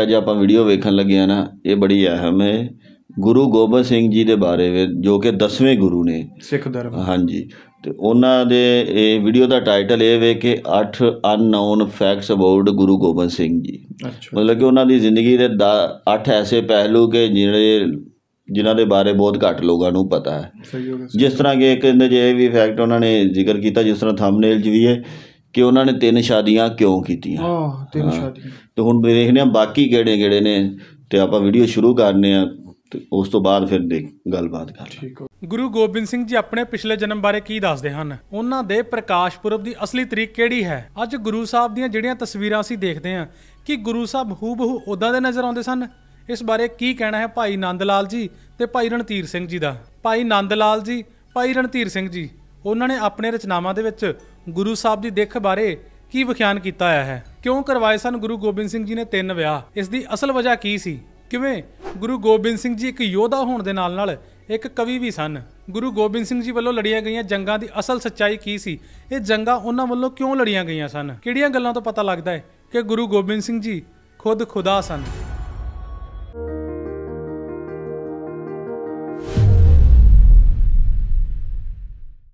ਅੱਜ ਆਪਾਂ ਵੀਡੀਓ ਵੇਖਣ ਲੱਗੇ ਆ ਨਾ ਇਹ ਬੜੀ ਅਹਿਮ ਹੈ ਗੁਰੂ ਗੋਬਿੰਦ ਸਿੰਘ ਜੀ ਦੇ ਬਾਰੇ ਵਿੱਚ ਜੋ ਕਿ 10ਵੇਂ ਗੁਰੂ ਨੇ ਸਿੱਖ ਧਰਮ ਹਾਂਜੀ ਤੇ ਉਹਨਾਂ ਦੇ ਇਹ ਵੀਡੀਓ ਦਾ ਟਾਈਟਲ ਇਹ ਵੇ ਕਿ 8 unknown facts about Guru Gobind Singh ji ਮਤਲਬ ਕਿ ਉਹਨਾਂ ਦੀ ਜ਼ਿੰਦਗੀ ਦੇ 8 ਐਸੇ ਪਹਿਲੂ ਕਿ ਜਿਹੜੇ ਜਿਨ੍ਹਾਂ ਦੇ ਬਾਰੇ ਬਹੁਤ ਘੱਟ ਲੋਕਾਂ ਨੂੰ ਪਤਾ ਹੈ ਜਿਸ ਤਰ੍ਹਾਂ ਕਿ ਇੱਕ ਇਹਦੇ ਜੇ ਵੀ ਫੈਕਟ ਉਹਨਾਂ ਨੇ ਜ਼ਿਕਰ ਕੀਤਾ ਜਿਸ ਤਰ੍ਹਾਂ ਥੰਬਨੇਲ 'ਚ ਵੀ ਹੈ ਕਿ ਉਹਨਾਂ ਨੇ ਤਿੰਨ ਸ਼ਾਦੀਆਂ ਕਿਉਂ ਕੀਤੀਆਂ ਹਾਂ ਤਿੰਨ ਸ਼ਾਦੀਆਂ ਤੇ ਹੁਣ ਦੇਖਦੇ ਆ ਬਾਕੀ ਕਿਹੜੇ ਕਿਹੜੇ ਨੇ ਤੇ ਆਪਾਂ ਵੀਡੀਓ ਸ਼ੁਰੂ ਕਰਨੇ ਆ ਤੇ ਉਸ ਤੋਂ ਬਾਅਦ ਫਿਰ ਦੇ ਗੱਲਬਾਤ ਕਰ ਠੀਕ ਗੁਰੂ ਗੋਬਿੰਦ ਸਿੰਘ ਜੀ ਆਪਣੇ ਪਿਛਲੇ ਜਨਮ ਬਾਰੇ ਕੀ ਦੱਸਦੇ ਹਨ ਉਹਨਾਂ ਦੇ ਪ੍ਰਕਾਸ਼ ਪੁਰਬ ਦੀ ਅਸਲੀ ਤਰੀਕ ਕਿਹੜੀ ਹੈ ਅੱਜ ਗੁਰੂ ਸਾਹਿਬ ਦੀਆਂ ਜਿਹੜੀਆਂ ਤਸਵੀਰਾਂ ਅਸੀਂ ਦੇਖਦੇ ਆ ਕਿ ਗੁਰੂ ਸਾਹਿਬ ਹੂਬਹੂ ਉਦਾਂ ਦੇ ਨਜ਼ਰ ਆਉਂਦੇ ਸਨ ਇਸ ਬਾਰੇ ਕੀ ਕਹਿਣਾ ਹੈ ਭਾਈ ਨੰਦ ਲਾਲ ਜੀ ਤੇ ਭਾਈ ਰਣਧੀਰ ਸਿੰਘ ਜੀ ਦਾ ਭਾਈ ਨੰਦ ਲਾਲ ਜੀ ਭਾਈ ਰਣਧੀਰ ਸਿੰਘ ਜੀ ਉਹਨਾਂ ਨੇ ਆਪਣੇ ਰਚਨਾਵਾਂ ਦੇ ਵਿੱਚ ਗੁਰੂ ਸਾਹਿਬ ਦੀ ਦਿੱਖ ਬਾਰੇ ਕੀ ਵਿਖਿਆਨ ਕੀਤਾ ਆਇਆ ਹੈ ਕਿਉਂ ਕਰਵਾਏ ਸਨ ਗੁਰੂ ਗੋਬਿੰਦ ਸਿੰਘ ਜੀ ਨੇ ਤਿੰਨ ਵਿਆਹ ਇਸ ਦੀ ਅਸਲ ਵਜ੍ਹਾ ਕੀ ਸੀ ਕਿਵੇਂ ਗੁਰੂ ਗੋਬਿੰਦ ਸਿੰਘ ਜੀ ਇੱਕ ਯੋਧਾ ਹੋਣ ਦੇ ਨਾਲ ਨਾਲ ਇੱਕ ਕਵੀ ਵੀ ਸਨ ਗੁਰੂ ਗੋਬਿੰਦ ਸਿੰਘ ਜੀ ਵੱਲੋਂ ਲੜੀਆਂ ਗਈਆਂ ਜੰਗਾਂ ਦੀ ਅਸਲ ਸੱਚਾਈ ਕੀ ਸੀ ਇਹ ਜੰਗਾਂ ਉਹਨਾਂ ਵੱਲੋਂ ਕਿਉਂ ਲੜੀਆਂ ਗਈਆਂ ਸਨ ਕਿਹੜੀਆਂ ਗੱਲਾਂ ਤੋਂ ਪਤਾ ਲੱਗਦਾ ਹੈ ਕਿ ਗੁਰੂ ਗੋਬਿੰਦ ਸਿੰਘ ਜੀ ਖੁਦ ਖੁਦਾ ਸਨ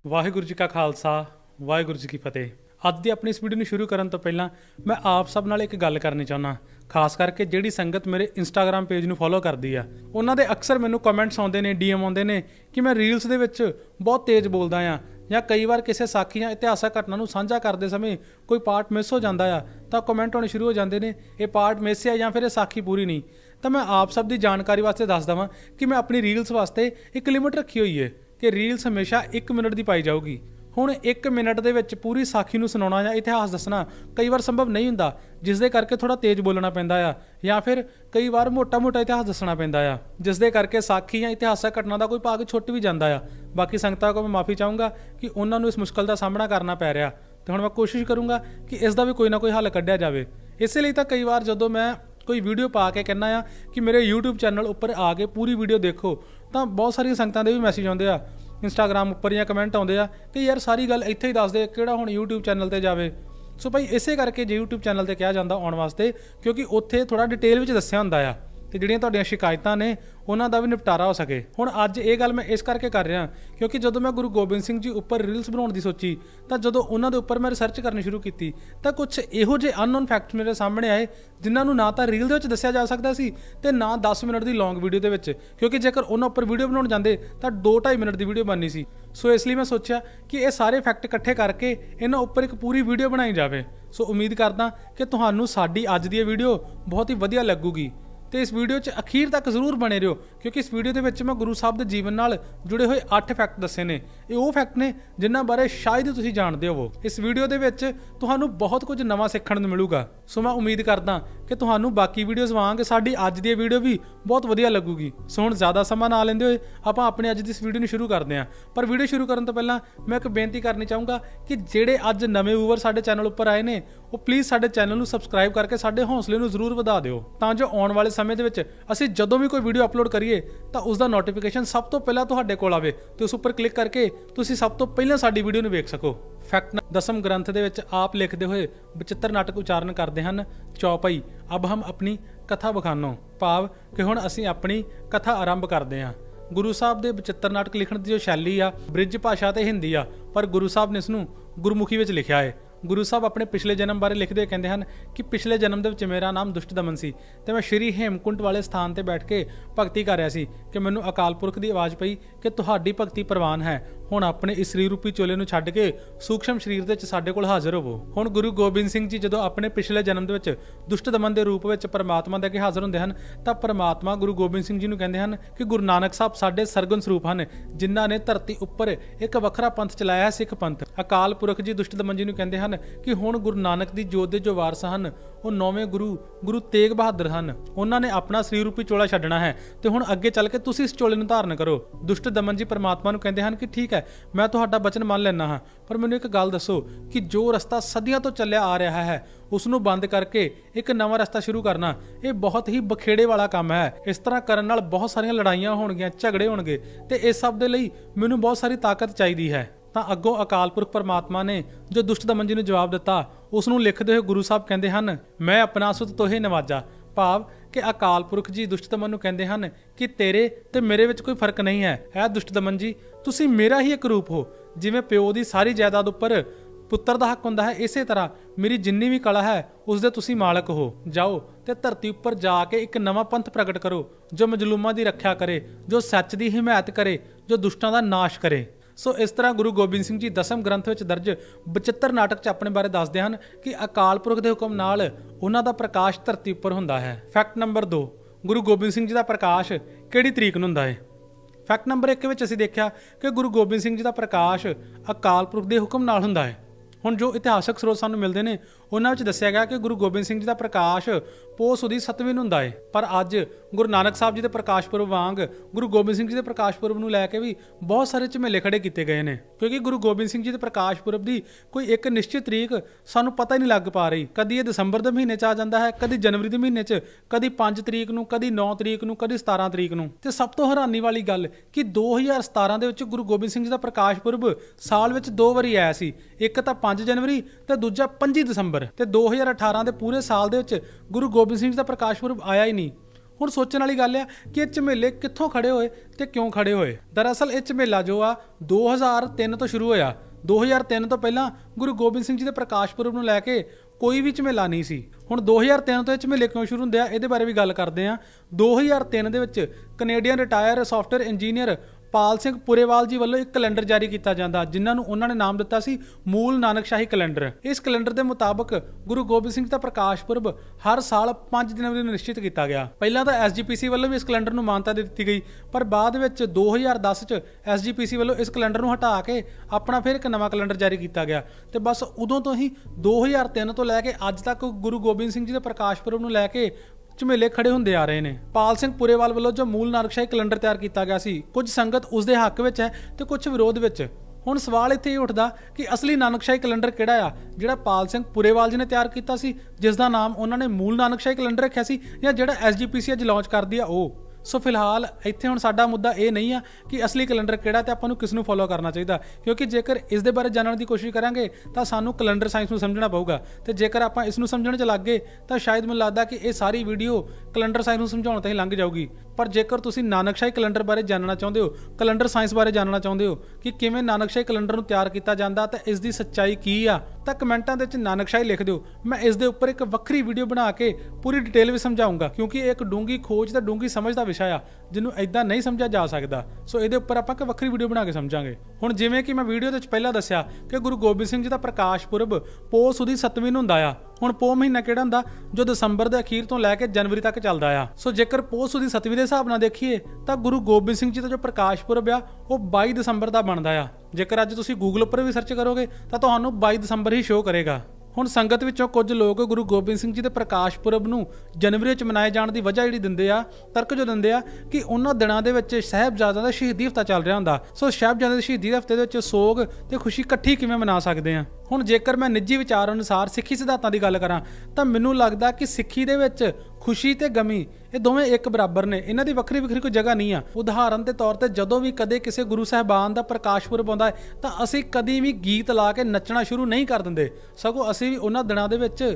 ਵਾਹਿਗੁਰੂ ਜੀ ਕਾ ਖਾਲਸਾ ਵਾਹਿਗੁਰੂ ਜੀ ਕੀ ਫਤਿਹ ਅੱਜ ਦੀ ਆਪਣੀ ਇਸ ਵੀਡੀਓ ਨੂੰ ਸ਼ੁਰੂ ਕਰਨ ਤੋਂ ਪਹਿਲਾਂ ਮੈਂ ਆਪ ਸਭ ਨਾਲ ਇੱਕ ਗੱਲ ਕਰਨੀ ਚਾਹੁੰਦਾ ਖਾਸ ਕਰਕੇ ਜਿਹੜੀ ਸੰਗਤ ਮੇਰੇ ਇੰਸਟਾਗ੍ਰam ਪੇਜ ਨੂੰ ਫੋਲੋ ਕਰਦੀ ਆ ਉਹਨਾਂ ਦੇ ਅਕਸਰ ਮੈਨੂੰ ਕਮੈਂਟਸ ਆਉਂਦੇ ਨੇ ਡੀਐਮ ਆਉਂਦੇ ਨੇ ਕਿ ਮੈਂ ਰੀਲਸ ਦੇ ਵਿੱਚ ਬਹੁਤ ਤੇਜ਼ ਬੋਲਦਾ ਆ ਜਾਂ ਕਈ ਵਾਰ ਕਿਸੇ ਸਾਖੀ ਜਾਂ ਇਤਿਹਾਸਕ ਘਟਨਾ ਨੂੰ ਸਾਂਝਾ ਕਰਦੇ ਸਮੇਂ ਕੋਈ ਪਾਰਟ ਮਿਸ ਹੋ ਜਾਂਦਾ ਆ ਤਾਂ ਕਮੈਂਟ ਆਉਣੇ ਸ਼ੁਰੂ ਹੋ ਜਾਂਦੇ ਨੇ ਇਹ ਪਾਰਟ ਮਿਸ ਹੈ ਜਾਂ ਫਿਰ ਇਹ ਸਾਖੀ ਪੂਰੀ ਨਹੀਂ ਤਾਂ ਮੈਂ ਆਪ ਸਭ ਦੀ ਜਾਣਕਾਰੀ ਵਾਸਤੇ ਦੱਸ ਦਵਾਂ ਕਿ ਮੈਂ ਆਪਣੀ ਰੀਲਸ ਵਾਸਤੇ ਇੱਕ ਲਿਮਿਟ ਰੱਖੀ ਹੋਈ ਹੈ ਕਿ ਰੀਲਸ ਹਮੇਸ਼ਾ 1 ਮਿੰਟ ਦੀ ਪਾਈ ਜਾਊਗੀ ਹੁਣ 1 ਮਿੰਟ ਦੇ ਵਿੱਚ ਪੂਰੀ ਸਾਖੀ ਨੂੰ ਸੁਣਾਉਣਾ ਜਾਂ ਇਤਿਹਾਸ ਦੱਸਣਾ ਕਈ ਵਾਰ ਸੰਭਵ ਨਹੀਂ ਹੁੰਦਾ ਜਿਸ ਦੇ ਕਰਕੇ ਥੋੜਾ ਤੇਜ਼ ਬੋਲਣਾ ਪੈਂਦਾ ਆ ਜਾਂ ਫਿਰ ਕਈ ਵਾਰ ਮੋਟਾ-ਮੋਟਾ ਇਤਿਹਾਸ ਦੱਸਣਾ ਪੈਂਦਾ ਆ ਜਿਸ ਦੇ ਕਰਕੇ ਸਾਖੀ ਜਾਂ ਇਤਿਹਾਸਕ ਘਟਨਾ ਦਾ ਕੋਈ ਭਾਗ ਛੁੱਟ ਵੀ ਜਾਂਦਾ ਆ ਬਾਕੀ ਸੰਗਤਾਂ ਕੋ ਮੈਂ ਮਾਫੀ ਚਾਹੂੰਗਾ ਕਿ ਉਹਨਾਂ ਨੂੰ ਇਸ ਮੁਸ਼ਕਲ ਦਾ ਸਾਹਮਣਾ ਕਰਨਾ ਪੈ ਰਿਹਾ ਤੇ ਹੁਣ ਮੈਂ ਕੋਸ਼ਿਸ਼ ਕਰੂੰਗਾ ਕਿ ਇਸ ਦਾ ਵੀ ਕੋਈ ਨਾ ਕੋਈ ਹੱਲ ਕੱਢਿਆ ਜਾਵੇ ਇਸੇ ਲਈ ਤਾਂ ਕਈ ਵਾਰ ਜਦੋਂ ਮੈਂ ਕੋਈ ਵੀਡੀਓ ਪਾ ਕੇ ਕਹਿੰਦਾ ਆ ਕਿ ਮੇਰੇ YouTube ਚੈਨਲ ਉੱਪਰ ਆ ਕੇ ਪੂਰੀ ਵੀਡੀਓ ਦੇਖੋ ਤਾਂ ਬਹੁਤ ਸਾਰੀਆਂ ਸੰਗਤਾਂ ਦੇ ਵੀ ਮੈਸੇਜ ਆਉਂਦੇ ਆ ਇੰਸਟਾਗ੍ਰam ਉੱਪਰ ਜਾਂ ਕਮੈਂਟ ਆਉਂਦੇ ਆ ਕਿ ਯਾਰ ਸਾਰੀ ਗੱਲ ਇੱਥੇ ਹੀ ਦੱਸ ਦੇ ਕਿਹੜਾ ਹੁਣ YouTube ਚੈਨਲ ਤੇ ਜਾਵੇ ਸੋ ਭਾਈ ਇਸੇ ਕਰਕੇ ਜੇ YouTube ਚੈਨਲ ਤੇ ਕਿਹਾ ਜਾਂਦਾ ਆਉਣ ਵਾਸਤੇ ਕਿਉਂਕਿ ਉੱਥੇ ਥੋੜਾ ਡਿਟੇਲ ਵਿੱਚ ਦੱਸਿਆ ਹੁੰਦਾ ਆ ਤੇ ਜਿਹੜੀਆਂ ਤੁਹਾਡੀਆਂ ਸ਼ਿਕਾਇਤਾਂ ਨੇ ਉਹਨਾਂ ਦਾ ਵੀ ਨਿਪਟਾਰਾ ਹੋ ਸਕੇ ਹੁਣ ਅੱਜ ਇਹ ਗੱਲ ਮੈਂ ਇਸ ਕਰਕੇ ਕਰ ਰਿਹਾ ਕਿਉਂਕਿ ਜਦੋਂ ਮੈਂ ਗੁਰੂ ਗੋਬਿੰਦ ਸਿੰਘ ਜੀ ਉੱਪਰ ਰੀਲਸ ਬਣਾਉਣ ਦੀ ਸੋਚੀ ਤਾਂ ਜਦੋਂ ਉਹਨਾਂ ਦੇ ਉੱਪਰ ਮੈਂ ਰਿਸਰਚ ਕਰਨੀ ਸ਼ੁਰੂ ਕੀਤੀ ਤਾਂ ਕੁਝ ਇਹੋ ਜਿਹੇ ਅਨਨੋਨ ਫੈਕਟ ਮੇਰੇ ਸਾਹਮਣੇ ਆਏ ਜਿਨ੍ਹਾਂ ਨੂੰ ਨਾ ਤਾਂ ਰੀਲ ਦੇ ਵਿੱਚ ਦੱਸਿਆ ਜਾ ਸਕਦਾ ਸੀ ਤੇ ਨਾ 10 ਮਿੰਟ ਦੀ ਲੌਂਗ ਵੀਡੀਓ ਦੇ ਵਿੱਚ ਕਿਉਂਕਿ ਜੇਕਰ ਉਹਨਾਂ ਉੱਪਰ ਵੀਡੀਓ ਬਣਾਉਣ ਜਾਂਦੇ ਤਾਂ 2.5 ਮਿੰਟ ਦੀ ਵੀਡੀਓ ਬਣਨੀ ਸੀ ਸੋ ਇਸ ਲਈ ਮੈਂ ਸੋਚਿਆ ਕਿ ਇਹ ਸਾਰੇ ਫੈਕਟ ਇਕੱਠੇ ਕਰਕੇ ਇਹਨਾਂ ਉੱਪਰ ਇੱਕ ਪੂਰੀ ਵੀਡੀਓ ਬਣਾਈ ਜਾਵੇ ਸੋ ਉਮੀਦ ਕਰਦਾ ਕਿ ਤੁਹਾਨੂੰ ਸਾਡੀ ਅੱਜ ਦੀ ਇਹ ਵੀਡੀਓ ਬਹੁਤ ਹੀ ਵਧੀਆ ਲੱਗੂਗੀ ਤੇ ਇਸ ਵੀਡੀਓ 'ਚ ਅਖੀਰ ਤੱਕ ਜ਼ਰੂਰ ਬਣੇ ਰਹੋ ਕਿਉਂਕਿ ਇਸ ਵੀਡੀਓ ਦੇ ਵਿੱਚ ਮੈਂ ਗੁਰੂ ਸਾਹਿਬ ਦੇ ਜੀਵਨ ਨਾਲ ਜੁੜੇ ਹੋਏ 8 ਫੈਕਟ ਦੱਸੇ ਨੇ ਇਹ ਉਹ ਫੈਕਟ ਨੇ ਜਿਨ੍ਹਾਂ ਬਾਰੇ ਸ਼ਾਇਦ ਤੁਸੀਂ ਜਾਣਦੇ ਹੋਵੋ ਇਸ ਵੀਡੀਓ ਦੇ ਵਿੱਚ ਤੁਹਾਨੂੰ ਬਹੁਤ ਕੁਝ ਨਵਾਂ ਸਿੱਖਣ ਨੂੰ ਮਿਲੂਗਾ ਸੋ ਮੈਂ ਉਮੀਦ ਕਰਦਾ ਕਿ ਤੁਹਾਨੂੰ ਬਾਕੀ ਵੀਡੀਓਜ਼ ਵਾਂਗ ਸਾਡੀ ਅੱਜ ਦੀ ਵੀਡੀਓ ਵੀ ਬਹੁਤ ਵਧੀਆ ਲੱਗੂਗੀ ਸੋ ਹੁਣ ਜ਼ਿਆਦਾ ਸਮਾਂ ਨਾ ਲੈਂਦੇ ਹੋਏ ਆਪਾਂ ਆਪਣੇ ਅੱਜ ਦੀ ਇਸ ਵੀਡੀਓ ਨੂੰ ਸ਼ੁਰੂ ਕਰਦੇ ਹਾਂ ਪਰ ਵੀਡੀਓ ਸ਼ੁਰੂ ਕਰਨ ਤੋਂ ਪਹਿਲਾਂ ਮੈਂ ਇੱਕ ਬੇਨਤੀ ਕਰਨੀ ਚਾਹੂੰਗਾ ਕਿ ਜਿਹੜੇ ਅੱਜ ਨਵੇਂ ਵਿਊਵਰ ਸਾਡੇ ਚੈਨਲ ਉੱਪਰ ਆਏ ਨੇ ਉਹ ਪਲੀਜ਼ ਸਾਡੇ ਚੈਨਲ ਨੂੰ ਸਬਸਕ੍ਰਾਈਬ ਕਰਕੇ ਸਾਡੇ ਹੌਸਲੇ ਨੂੰ ਜ਼ਰੂਰ ਵਧਾ ਦਿਓ ਤਾਂ ਜੋ ਆਉਣ ਵਾਲੇ ਸਮੇਂ ਦੇ ਵਿੱਚ ਅਸੀਂ ਜਦੋਂ ਵੀ ਕੋਈ ਵੀਡੀਓ ਅਪਲੋਡ ਕਰੀਏ ਤਾਂ ਉਸ ਦਾ ਨੋਟੀਫਿਕੇਸ਼ਨ ਸਭ ਤੋਂ ਪਹਿਲਾਂ ਤੁਹਾਡੇ ਕੋਲ ਆਵੇ ਤੇ ਉਸ ਉੱਪਰ ਕਲਿੱਕ ਕਰਕੇ ਤੁਸੀਂ ਸਭ ਤੋਂ ਪਹਿਲਾਂ ਸਾਡੀ ਵੀਡੀਓ ਨੂੰ ਵੇਖ ਸਕੋ ਫੈਕਟ ਦਸਮ ਗ੍ਰੰਥ ਦੇ ਵਿੱਚ ਆਪ ਲਿਖਦੇ ਹੋਏ ਬਚਿੱਤਰ ਨਾਟਕ ਉਚਾਰਨ ਕਰਦੇ ਹਨ ਚੌਪਈ ਅਬ ਹਮ ਆਪਣੀ ਕਥਾ ਬਖਾਨੋ ਭਾਵ ਕਿ ਹੁਣ ਅਸੀਂ ਆਪਣੀ ਕਥਾ ਆਰੰਭ ਕਰਦੇ ਹਾਂ ਗੁਰੂ ਸਾਹਿਬ ਦੇ ਬਚਿੱਤਰ ਨਾਟਕ ਲਿਖਣ ਦੀ ਜੋ ਸ਼ੈਲੀ ਆ ਬ੍ਰਿਜ ਭਾਸ਼ਾ ਤੇ ਹਿੰਦੀ ਆ ਪਰ ਗੁਰੂ ਸਾਹਿਬ ਨੇ ਇਸ ਨੂੰ ਗੁਰਮੁਖੀ ਵਿੱਚ ਲਿਖਿਆ ਹੈ ਗੁਰੂ ਸਾਹਿਬ ਆਪਣੇ ਪਿਛਲੇ ਜਨਮ ਬਾਰੇ ਲਿਖਦੇ ਕਹਿੰਦੇ ਹਨ ਕਿ ਪਿਛਲੇ ਜਨਮ ਦੇ ਵਿੱਚ ਮੇਰਾ ਨਾਮ ਦੁਸ਼ਟ ਦਮਨ ਸੀ ਤੇ ਮੈਂ ਸ਼੍ਰੀ ਹੇਮਕੁੰਟ ਵਾਲੇ ਸਥਾਨ ਤੇ ਬੈਠ ਕੇ ਭਗਤੀ ਕਰ ਰਿਹਾ ਸੀ ਕਿ ਮੈਨੂੰ ਅਕਾਲ ਪੁਰਖ ਦੀ ਆਵਾਜ਼ ਪਈ ਕਿ ਤੁਹਾਡੀ ਭਗਤੀ ਪ੍ਰਵਾਨ ਹੈ ਹੁਣ ਆਪਣੇ ਇਸ ਸਰੀਰ ਰੂਪੀ ਚੋਲੇ ਨੂੰ ਛੱਡ ਕੇ ਸੂਖਸ਼ਮ ਸਰੀਰ ਦੇ ਵਿੱਚ ਸਾਡੇ ਕੋਲ ਹਾਜ਼ਰ ਹੋਵੋ ਹੁਣ ਗੁਰੂ ਗੋਬਿੰਦ ਸਿੰਘ ਜੀ ਜਦੋਂ ਆਪਣੇ ਪਿਛਲੇ ਜਨਮ ਦੇ ਵਿੱਚ ਦੁਸ਼ਟ ਦਮਨ ਦੇ ਰੂਪ ਵਿੱਚ ਪਰਮਾਤਮਾ ਦੇ ਅੱਗੇ ਹਾਜ਼ਰ ਹੁੰਦੇ ਹਨ ਤਾਂ ਪਰਮਾਤਮਾ ਗੁਰੂ ਗੋਬਿੰਦ ਸਿੰਘ ਜੀ ਨੂੰ ਕਹਿੰਦੇ ਹਨ ਕਿ ਗੁਰੂ ਨਾਨਕ ਸਾਹਿਬ ਸਾਡੇ ਸਰਗੁਣ ਸਰੂਪ ਹਨ ਜਿਨ੍ਹਾਂ ਨੇ ਧਰਤੀ ਉੱਪਰ ਇੱਕ ਵੱਖਰਾ ਪੰਥ ਚਲਾਇਆ ਸਿੱਖ ਪੰਥ ਅਕਾਲ ਪੁਰਖ ਜੀ ਦੁਸ਼ਟ ਦਮਨ ਜੀ ਨੂੰ ਕਹਿੰਦੇ ਹਨ ਕਿ ਹੁਣ ਗੁਰੂ ਨਾਨਕ ਦੀ ਜੋਤ ਦੇ ਜੋ ਵਾਰਸ ਹਨ ਉਹ ਨੌਵੇਂ ਗੁਰੂ ਗੁਰੂ ਤੇਗ ਬਹਾਦਰ ਹਨ ਉਹਨਾਂ ਨੇ ਆਪਣਾ ਸਰੀਰ ਰੂਪੀ ਚੋਲਾ ਛੱਡਣਾ ਹੈ ਤੇ ਹੁਣ ਅੱਗੇ ਚੱਲ ਕੇ ਤੁਸੀਂ ਇਸ ਚੋਲੇ ਨੂੰ ਧਾਰਨ ਕਰੋ ਦੁਸ਼ਟ ਦਮਨ ਜੀ ਪਰਮਾਤਮਾ ਨੂੰ ਕਹਿੰਦੇ ਹਨ ਕਿ ਠੀਕ ਹੈ ਮੈਂ ਤੁਹਾਡਾ ਬਚਨ ਮੰਨ ਲੈਣਾ ਹਾਂ ਪਰ ਮੈਨੂੰ ਇੱਕ ਗੱਲ ਦੱਸੋ ਕਿ ਜੋ ਰਸਤਾ ਸਦੀਆਂ ਤੋਂ ਚੱਲਿਆ ਆ ਰਿਹਾ ਹੈ ਉਸ ਨੂੰ ਬੰਦ ਕਰਕੇ ਇੱਕ ਨਵਾਂ ਰਸਤਾ ਸ਼ੁਰੂ ਕਰਨਾ ਇਹ ਬਹੁਤ ਹੀ ਬਖੇੜੇ ਵਾਲਾ ਕੰਮ ਹੈ ਇਸ ਤਰ੍ਹਾਂ ਕਰਨ ਨਾਲ ਬਹੁਤ ਸਾਰੀਆਂ ਲੜਾਈਆਂ ਹੋਣਗੀਆਂ ਝਗੜੇ ਹੋਣਗੇ ਤੇ ਇਸ ਸਭ ਦੇ ਲਈ ਮੈਨੂੰ ਬਹੁਤ ਸਾਰੀ ਤਾਕਤ ਚਾਹੀਦੀ ਹੈ ਤਾਂ ਅੱਗੋਂ ਅਕਾਲ ਪੁਰਖ ਪਰਮਾਤਮਾ ਨੇ ਜੋ ਦੁਸ਼ਟ ਦਮਨ ਜੀ ਨੂੰ ਜਵਾਬ ਦਿੱਤਾ ਉਸ ਨੂੰ ਲਿਖਦੇ ਹੋਏ ਗੁਰੂ ਸਾਹਿਬ ਕਹਿੰਦੇ ਹਨ ਮੈਂ ਆਪਣਾ ਸੁਤ ਤੋਹੇ ਨਵਾਜਾ ਭਾਵ ਕਿ ਅਕਾਲ ਪੁਰਖ ਜੀ ਦੁਸ਼ਟ ਦਮਨ ਨੂੰ ਕਹਿੰਦੇ ਹਨ ਕਿ ਤੇਰੇ ਤੇ ਮੇਰੇ ਵਿੱਚ ਕੋਈ ਫਰਕ ਨਹੀਂ ਹੈ ਐ ਦੁਸ਼ਟ ਦਮਨ ਜੀ ਤੁਸੀਂ ਮੇਰਾ ਹੀ ਇੱਕ ਰੂਪ ਹੋ ਜਿਵੇਂ ਪਿਓ ਦੀ ਸਾਰੀ ਜਾਇਦਾਦ ਉੱਪਰ ਪੁੱਤਰ ਦਾ ਹੱਕ ਹੁੰਦਾ ਹੈ ਇਸੇ ਤਰ੍ਹਾਂ ਮੇਰੀ ਜਿੰਨੀ ਵੀ ਕਲਾ ਹੈ ਉਸ ਦੇ ਤੁਸੀਂ ਮਾਲਕ ਹੋ ਜਾਓ ਤੇ ਧਰਤੀ ਉੱਪਰ ਜਾ ਕੇ ਇੱਕ ਨਵਾਂ ਪੰਥ ਪ੍ਰਗਟ ਕਰੋ ਜੋ ਮਜਲੂਮਾਂ ਦੀ ਰੱਖਿਆ ਕਰੇ ਜੋ ਸੱਚ ਦੀ ਹਿਮਾਇਤ ਕਰੇ ਜੋ ਦੁਸ਼ਟਾਂ ਦਾ ਨਾਸ਼ ਕਰੇ ਸੋ ਇਸ ਤਰ੍ਹਾਂ ਗੁਰੂ ਗੋਬਿੰਦ ਸਿੰਘ ਜੀ ਦਸਮ ਗ੍ਰੰਥ ਵਿੱਚ ਦਰਜ 75 ਨਾਟਕ 'ਚ ਆਪਣੇ ਬਾਰੇ ਦੱਸਦੇ ਹਨ ਕਿ ਅਕਾਲ ਪੁਰਖ ਦੇ ਹੁਕਮ ਨਾਲ ਉਹਨਾਂ ਦਾ ਪ੍ਰਕਾਸ਼ ਧਰਤੀ ਉੱਪਰ ਹੁੰਦਾ ਹੈ ਫੈਕਟ ਨੰਬਰ 2 ਗੁਰੂ ਗੋਬਿੰਦ ਸਿੰਘ ਜੀ ਦਾ ਪ੍ਰਕਾਸ਼ ਕਿਹੜੀ ਤਰੀਕ ਨੂੰ ਹੁੰਦਾ ਹੈ ਫੈਕਟ ਨੰਬਰ 1 ਵਿੱਚ ਅਸੀਂ ਦੇਖਿਆ ਕਿ ਗੁਰੂ ਗੋਬਿੰਦ ਸਿੰਘ ਜੀ ਦਾ ਪ੍ਰਕਾਸ਼ ਅਕਾਲ ਪੁਰਖ ਦੇ ਹੁਕਮ ਨਾਲ ਹੁੰਦਾ ਹੈ ਹੁਣ ਜੋ ਇਤਿਹਾਸਕ ਸਰੋਤ ਸਾਨੂੰ ਮਿਲਦੇ ਨੇ ਉਹਨਾਂ ਵਿੱਚ ਦੱਸਿਆ ਗਿਆ ਕਿ ਗੁਰੂ ਗੋਬਿੰਦ ਸਿੰਘ ਜੀ ਦਾ ਪ੍ਰਕਾਸ਼ ਪੋਸ ਉਹਦੀ 7ਵੀਂ ਨੂੰ ਹੁੰਦਾ ਹੈ ਪਰ ਅੱਜ ਗੁਰੂ ਨਾਨਕ ਸਾਹਿਬ ਜੀ ਦੇ ਪ੍ਰਕਾਸ਼ ਪੁਰਬ ਵਾਂਗ ਗੁਰੂ ਗੋਬਿੰਦ ਸਿੰਘ ਜੀ ਦੇ ਪ੍ਰਕਾਸ਼ ਪੁਰਬ ਨੂੰ ਲੈ ਕੇ ਵੀ ਬਹੁਤ ਸਾਰੇ ਝਮੇਲੇ ਖੜੇ ਕੀਤੇ ਗਏ ਨੇ ਕਿਉਂਕਿ ਗੁਰੂ ਗੋਬਿੰਦ ਸਿੰਘ ਜੀ ਦੇ ਪ੍ਰਕਾਸ਼ ਪੁਰਬ ਦੀ ਕੋਈ ਇੱਕ ਨਿਸ਼ਚਿਤ ਤਰੀਕ ਸਾਨੂੰ ਪਤਾ ਹੀ ਨਹੀਂ ਲੱਗ ਪਾ ਰਹੀ ਕਦੀ ਇਹ ਦਸੰਬਰ ਦੇ ਮਹੀਨੇ 'ਚ ਆ ਜਾਂਦਾ ਹੈ ਕਦੀ ਜਨਵਰੀ ਦੇ ਮਹੀਨੇ 'ਚ ਕਦੀ 5 ਤਰੀਕ ਨੂੰ ਕਦੀ 9 ਤਰੀਕ ਨੂੰ ਕਦੀ 17 ਤਰੀਕ ਨੂੰ ਤੇ ਸਭ ਤੋਂ ਹੈਰਾਨੀ ਵਾਲੀ ਗੱਲ ਕਿ 2017 ਦੇ ਵਿੱਚ ਗੁਰੂ ਗੋਬਿੰਦ ਸਿੰਘ ਜੀ ਦਾ ਪ੍ਰਕਾਸ਼ ਪੁਰਬ ਸਾਲ ਵਿੱਚ ਦੋ ਵਾਰੀ ਆਇਆ ਸੀ ਇੱਕ ਤਾਂ 5 ਜਨਵਰੀ ਤੇ ਦੂਜਾ 25 ਦਸੰਬਰ ਦਸੰਬਰ ਤੇ 2018 ਦੇ ਪੂਰੇ ਸਾਲ ਦੇ ਵਿੱਚ ਗੁਰੂ ਗੋਬਿੰਦ ਸਿੰਘ ਜੀ ਦਾ ਪ੍ਰਕਾਸ਼ ਪੁਰਬ ਆਇਆ ਹੀ ਨਹੀਂ ਹੁਣ ਸੋਚਣ ਵਾਲੀ ਗੱਲ ਆ ਕਿ ਇਹ ਝਮੇਲੇ ਕਿੱਥੋਂ ਖੜੇ ਹੋਏ ਤੇ ਕਿਉਂ ਖੜੇ ਹੋਏ ਦਰਅਸਲ ਇਹ ਝਮੇਲਾ ਜੋ ਆ 2003 ਤੋਂ ਸ਼ੁਰੂ ਹੋਇਆ 2003 ਤੋਂ ਪਹਿਲਾਂ ਗੁਰੂ ਗੋਬਿੰਦ ਸਿੰਘ ਜੀ ਦੇ ਪ੍ਰਕਾਸ਼ ਪੁਰਬ ਨੂੰ ਲੈ ਕੇ ਕੋਈ ਵੀ ਝਮੇਲਾ ਨਹੀਂ ਸੀ ਹੁਣ 2003 ਤੋਂ ਇਹ ਝਮੇਲੇ ਕਿਉਂ ਸ਼ੁਰੂ ਹੁੰਦੇ ਆ ਇਹਦੇ ਬਾਰੇ ਵੀ ਗੱਲ ਕਰਦੇ ਆ 2003 ਦੇ ਵਿੱਚ Canadian retire software engineer Pal Singh Purewal ji ਵੱਲੋਂ ਇੱਕ ਕੈਲੰਡਰ ਜਾਰੀ ਕੀਤਾ ਜਾਂਦਾ ਜਿਨ੍ਹਾਂ ਨੂੰ ਉਹਨਾਂ ਨੇ ਨਾਮ ਦਿੱਤਾ ਸੀ ਮੂਲ ਨਾਨਕਸ਼ਾਹੀ ਕੈਲੰਡਰ ਇਸ ਕੈਲੰਡਰ ਦੇ ਮੁਤਾਬਕ ਗੁਰੂ ਗੋਬਿੰਦ ਸਿੰਘ ਦਾ ਪ੍ਰਕਾਸ਼ ਪੁਰਬ ਹਰ ਸਾਲ 5 ਜਨਵਰੀ ਨੂੰ ਨਿਸ਼ਚਿਤ ਕੀਤਾ ਗਿਆ ਪਹਿਲਾਂ ਤਾਂ ਐਸਜੀਪੀਸੀ ਵੱਲੋਂ ਵੀ ਇਸ ਕੈਲੰਡਰ ਨੂੰ ਮਾਨਤਾ ਦੇ ਦਿੱਤੀ ਗਈ ਪਰ ਬਾਅਦ ਵਿੱਚ 2010 ਚ ਐਸਜੀਪੀਸੀ ਵੱਲੋਂ ਇਸ ਕੈਲੰਡਰ ਨੂੰ ਹਟਾ ਕੇ ਆਪਣਾ ਫਿਰ ਇੱਕ ਨਵਾਂ ਕੈਲੰਡਰ ਜਾਰੀ ਕੀਤਾ ਗਿਆ ਤੇ ਬਸ ਉਦੋਂ ਤੋਂ ਹੀ 2003 ਤੋਂ ਲੈ ਕੇ ਅੱਜ ਤੱਕ ਗੁਰੂ ਗੋਬਿੰਦ ਸਿੰਘ ਜੀ ਦੇ ਪ੍ਰਕਾਸ਼ ਪੁਰਬ ਨੂੰ ਲੈ ਕੇ ਝਮੇਲੇ ਖੜੇ ਹੁੰਦੇ ਆ ਰਹੇ ਨੇ ਪਾਲ ਸਿੰਘ ਪੁਰੇਵਾਲ ਵੱਲੋਂ ਜੋ ਮੂਲ ਨਾਰਕਸ਼ਾਹੀ ਕੈਲੰਡਰ ਤਿਆਰ ਕੀਤਾ ਗਿਆ ਸੀ ਕੁਝ ਸੰਗਤ ਉਸ ਦੇ ਹੱਕ ਵਿੱਚ ਹੈ ਤੇ ਕੁਝ ਵਿਰੋਧ ਵਿੱਚ ਹੁਣ ਸਵਾਲ ਇੱਥੇ ਹੀ ਉੱਠਦਾ ਕਿ ਅਸਲੀ ਨਾਨਕਸ਼ਾਹੀ ਕੈਲੰਡਰ ਕਿਹੜਾ ਆ ਜਿਹੜਾ ਪਾਲ ਸਿੰਘ ਪੁਰੇਵਾਲ ਜੀ ਨੇ ਤਿਆਰ ਕੀਤਾ ਸੀ ਜਿਸ ਦਾ ਨਾਮ ਉਹਨਾਂ ਨੇ ਮੂਲ ਨਾਨਕਸ਼ਾਹੀ ਕੈਲੰਡਰ ਰੱਖਿਆ ਸੀ ਜਾਂ ਜਿਹੜਾ ਐਸਜੀਪੀਸੀ ਅੱਜ ਲਾਂਚ ਕਰਦੀ ਆ ਉਹ ਸੋ ਫਿਲਹਾਲ ਇੱਥੇ ਹੁਣ ਸਾਡਾ ਮੁੱਦਾ ਇਹ ਨਹੀਂ ਆ ਕਿ ਅਸਲੀ ਕੈਲੰਡਰ ਕਿਹੜਾ ਤੇ ਆਪਾਂ ਨੂੰ ਕਿਸ ਨੂੰ ਫੋਲੋ ਕਰਨਾ ਚਾਹੀਦਾ ਕਿਉਂਕਿ ਜੇਕਰ ਇਸ ਦੇ ਬਾਰੇ ਜਾਣਨ ਦੀ ਕੋਸ਼ਿਸ਼ ਕਰਾਂਗੇ ਤਾਂ ਸਾਨੂੰ ਕੈਲੰਡਰ ਸਾਇੰਸ ਨੂੰ ਸਮਝਣਾ ਪਊਗਾ ਤੇ ਜੇਕਰ ਆਪਾਂ ਇਸ ਨੂੰ ਸਮਝਣ 'ਚ ਲੱਗ ਗਏ ਤਾਂ ਸ਼ਾਇਦ ਮੈਨੂੰ ਲੱਗਦਾ ਕਿ ਇਹ ਸਾਰੀ ਵੀਡੀਓ ਕੈਲੰਡਰ ਸਾਇੰਸ ਨੂੰ ਸਮਝਾਉਣ ਤੇ ਹੀ ਲੰਘ ਜਾਊਗੀ ਪਰ ਜੇਕਰ ਤੁਸੀਂ ਨਾਨਕਸ਼ਾਹੀ ਕੈਲੰਡਰ ਬਾਰੇ ਜਾਣਨਾ ਚਾਹੁੰਦੇ ਹੋ ਕੈਲੰਡਰ ਸਾਇੰਸ ਬਾਰੇ ਜਾਣਨਾ ਚਾਹੁੰਦੇ ਹੋ ਕਿ ਕਿਵੇਂ ਨਾਨਕਸ਼ਾਹੀ ਕੈਲੰਡਰ ਨੂੰ ਤਿਆਰ ਕੀਤਾ ਜਾਂਦਾ ਤਾਂ ਇਸ ਦੀ ਸੱਚਾਈ ਕੀ ਆ ਤਾਂ ਕਮੈਂਟਾਂ ਦੇ ਵਿੱਚ ਨਾਨਕਸ਼ਾਹੀ ਲਿਖ ਦਿਓ ਮੈਂ ਇਸ ਦੇ ਉੱਪਰ ਇੱਕ ਵੱਖਰੀ ਵੀਡੀਓ ਬਣਾ ਕੇ ਪੂਰੀ ਡਿਟੇਲ ਵਿੱਚ ਸਮਝਾਉਂਗਾ ਕਿਉਂਕਿ ਇਹ ਇੱਕ ਡੂੰਗੀ ਖੋਜ ਤੇ ਡੂੰਗੀ ਸਮਝ ਦਾ ਵਿਸ਼ਾ ਆ ਜਿਹਨੂੰ ਐਦਾਂ ਨਹੀਂ ਸਮਝਿਆ ਜਾ ਸਕਦਾ ਸੋ ਇਹਦੇ ਉੱਪਰ ਆਪਾਂ ਇੱਕ ਵੱਖਰੀ ਵੀਡੀਓ ਬਣਾ ਕੇ ਸਮਝਾਂਗੇ ਹੁਣ ਜਿਵੇਂ ਕਿ ਮੈਂ ਵੀਡੀਓ ਦੇ ਵਿੱਚ ਪਹਿਲਾਂ ਦੱਸਿਆ ਕਿ ਗੁਰੂ ਗੋਬਿੰਦ ਸਿੰਘ ਜੀ ਦਾ ਪ੍ਰਕਾਸ਼ ਪੁਰਬ ਪੋਹ ਸੁਦੀ 7ਵੀਂ ਨੂੰ ਹੁੰਦਾ ਆ ਹੁਣ ਪੋਹ ਮਹੀਨਾ ਕਿਹੜਾ ਹੁੰਦਾ ਜੋ ਦਸੰਬਰ ਦੇ ਅਖੀਰ ਤੋਂ ਲੈ ਕੇ ਜਨਵਰੀ ਤੱਕ ਚੱਲਦਾ ਆ ਸੋ ਜੇਕਰ ਪੋਹ ਸੁਦੀ 7ਵੀਂ ਦੇ ਹਿਸਾਬ ਨਾਲ ਦੇਖੀਏ ਤਾਂ ਗੁਰੂ ਗੋਬਿੰਦ ਸਿੰਘ ਜੀ ਦਾ ਜੋ ਪ੍ਰਕਾਸ਼ ਪੁਰਬ ਆ ਉਹ 22 ਦਸੰਬਰ ਦਾ ਬਣਦਾ ਆ ਜੇਕਰ ਅੱਜ ਤੁਸੀਂ ਗੂਗਲ ਉੱਪਰ ਵੀ ਸਰਚ ਕਰੋਗੇ ਤਾਂ ਤੁਹਾਨੂੰ 22 ਦਸੰਬਰ ਹੀ ਸ਼ੋਅ ਕਰੇਗਾ ਹੁਣ ਸੰਗਤ ਵਿੱਚੋਂ ਕੁਝ ਲੋਕ ਗੁਰੂ ਗੋਬਿੰਦ ਸਿੰਘ ਜੀ ਦੇ ਪ੍ਰਕਾਸ਼ ਪੁਰਬ ਨੂੰ ਜਨਵਰੀ ਵਿੱਚ ਮਨਾਏ ਜਾਣ ਦੀ ਵਜ੍ਹਾ ਜਿਹੜੀ ਦਿੰਦੇ ਆ ਤਰਕ ਜੋ ਦਿੰਦੇ ਆ ਕਿ ਉਹਨਾਂ ਦਿਨਾਂ ਦੇ ਵਿੱਚ ਸਹਿਬਜ਼ਾਦਿਆਂ ਦਾ ਸ਼ਹੀਦੀ ਹਫਤਾ ਚੱਲ ਰਿਹਾ ਹੁੰਦਾ ਸੋ ਸਹਿਬਜ਼ਾਦਿਆਂ ਦੇ ਸ਼ਹੀਦੀ ਹਫਤੇ ਦੇ ਵਿੱਚ ਸੋਗ ਤੇ ਖੁਸ਼ੀ ਇਕੱਠੀ ਕਿਵੇਂ ਮਨਾ ਸਕਦੇ ਆ ਹੁਣ ਜੇਕਰ ਮੈਂ ਨਿੱਜੀ ਵਿਚਾਰ ਅਨੁਸਾਰ ਸਿੱਖੀ ਸਿਧਾਂਤਾਂ ਦੀ ਗੱਲ ਕਰਾਂ ਤਾਂ ਮੈਨੂੰ ਲੱਗਦਾ ਕਿ ਸਿੱਖੀ ਦੇ ਵਿੱਚ ਖੁਸ਼ੀ ਤੇ ਗਮੀ ਇਹ ਦੋਵੇਂ ਇੱਕ ਬਰਾਬਰ ਨੇ ਇਹਨਾਂ ਦੀ ਵੱਖਰੀ ਵੱਖਰੀ ਕੋਈ ਜਗ੍ਹਾ ਨਹੀਂ ਆ ਉਦਾਹਰਨ ਦੇ ਤੌਰ ਤੇ ਜਦੋਂ ਵੀ ਕਦੇ ਕਿਸੇ ਗੁਰੂ ਸਾਹਿਬਾਨ ਦਾ ਪ੍ਰਕਾਸ਼ ਪੁਰਬ ਆਉਂਦਾ ਹੈ ਤਾਂ ਅਸੀਂ ਕਦੀ ਵੀ ਗੀਤ ਲਾ ਕੇ ਨੱਚਣਾ ਸ਼ੁਰੂ ਨਹੀਂ ਕਰ ਦਿੰਦੇ ਸਗੋਂ ਅਸੀਂ ਵੀ ਉਹਨਾਂ ਦਿਨਾਂ ਦੇ ਵਿੱਚ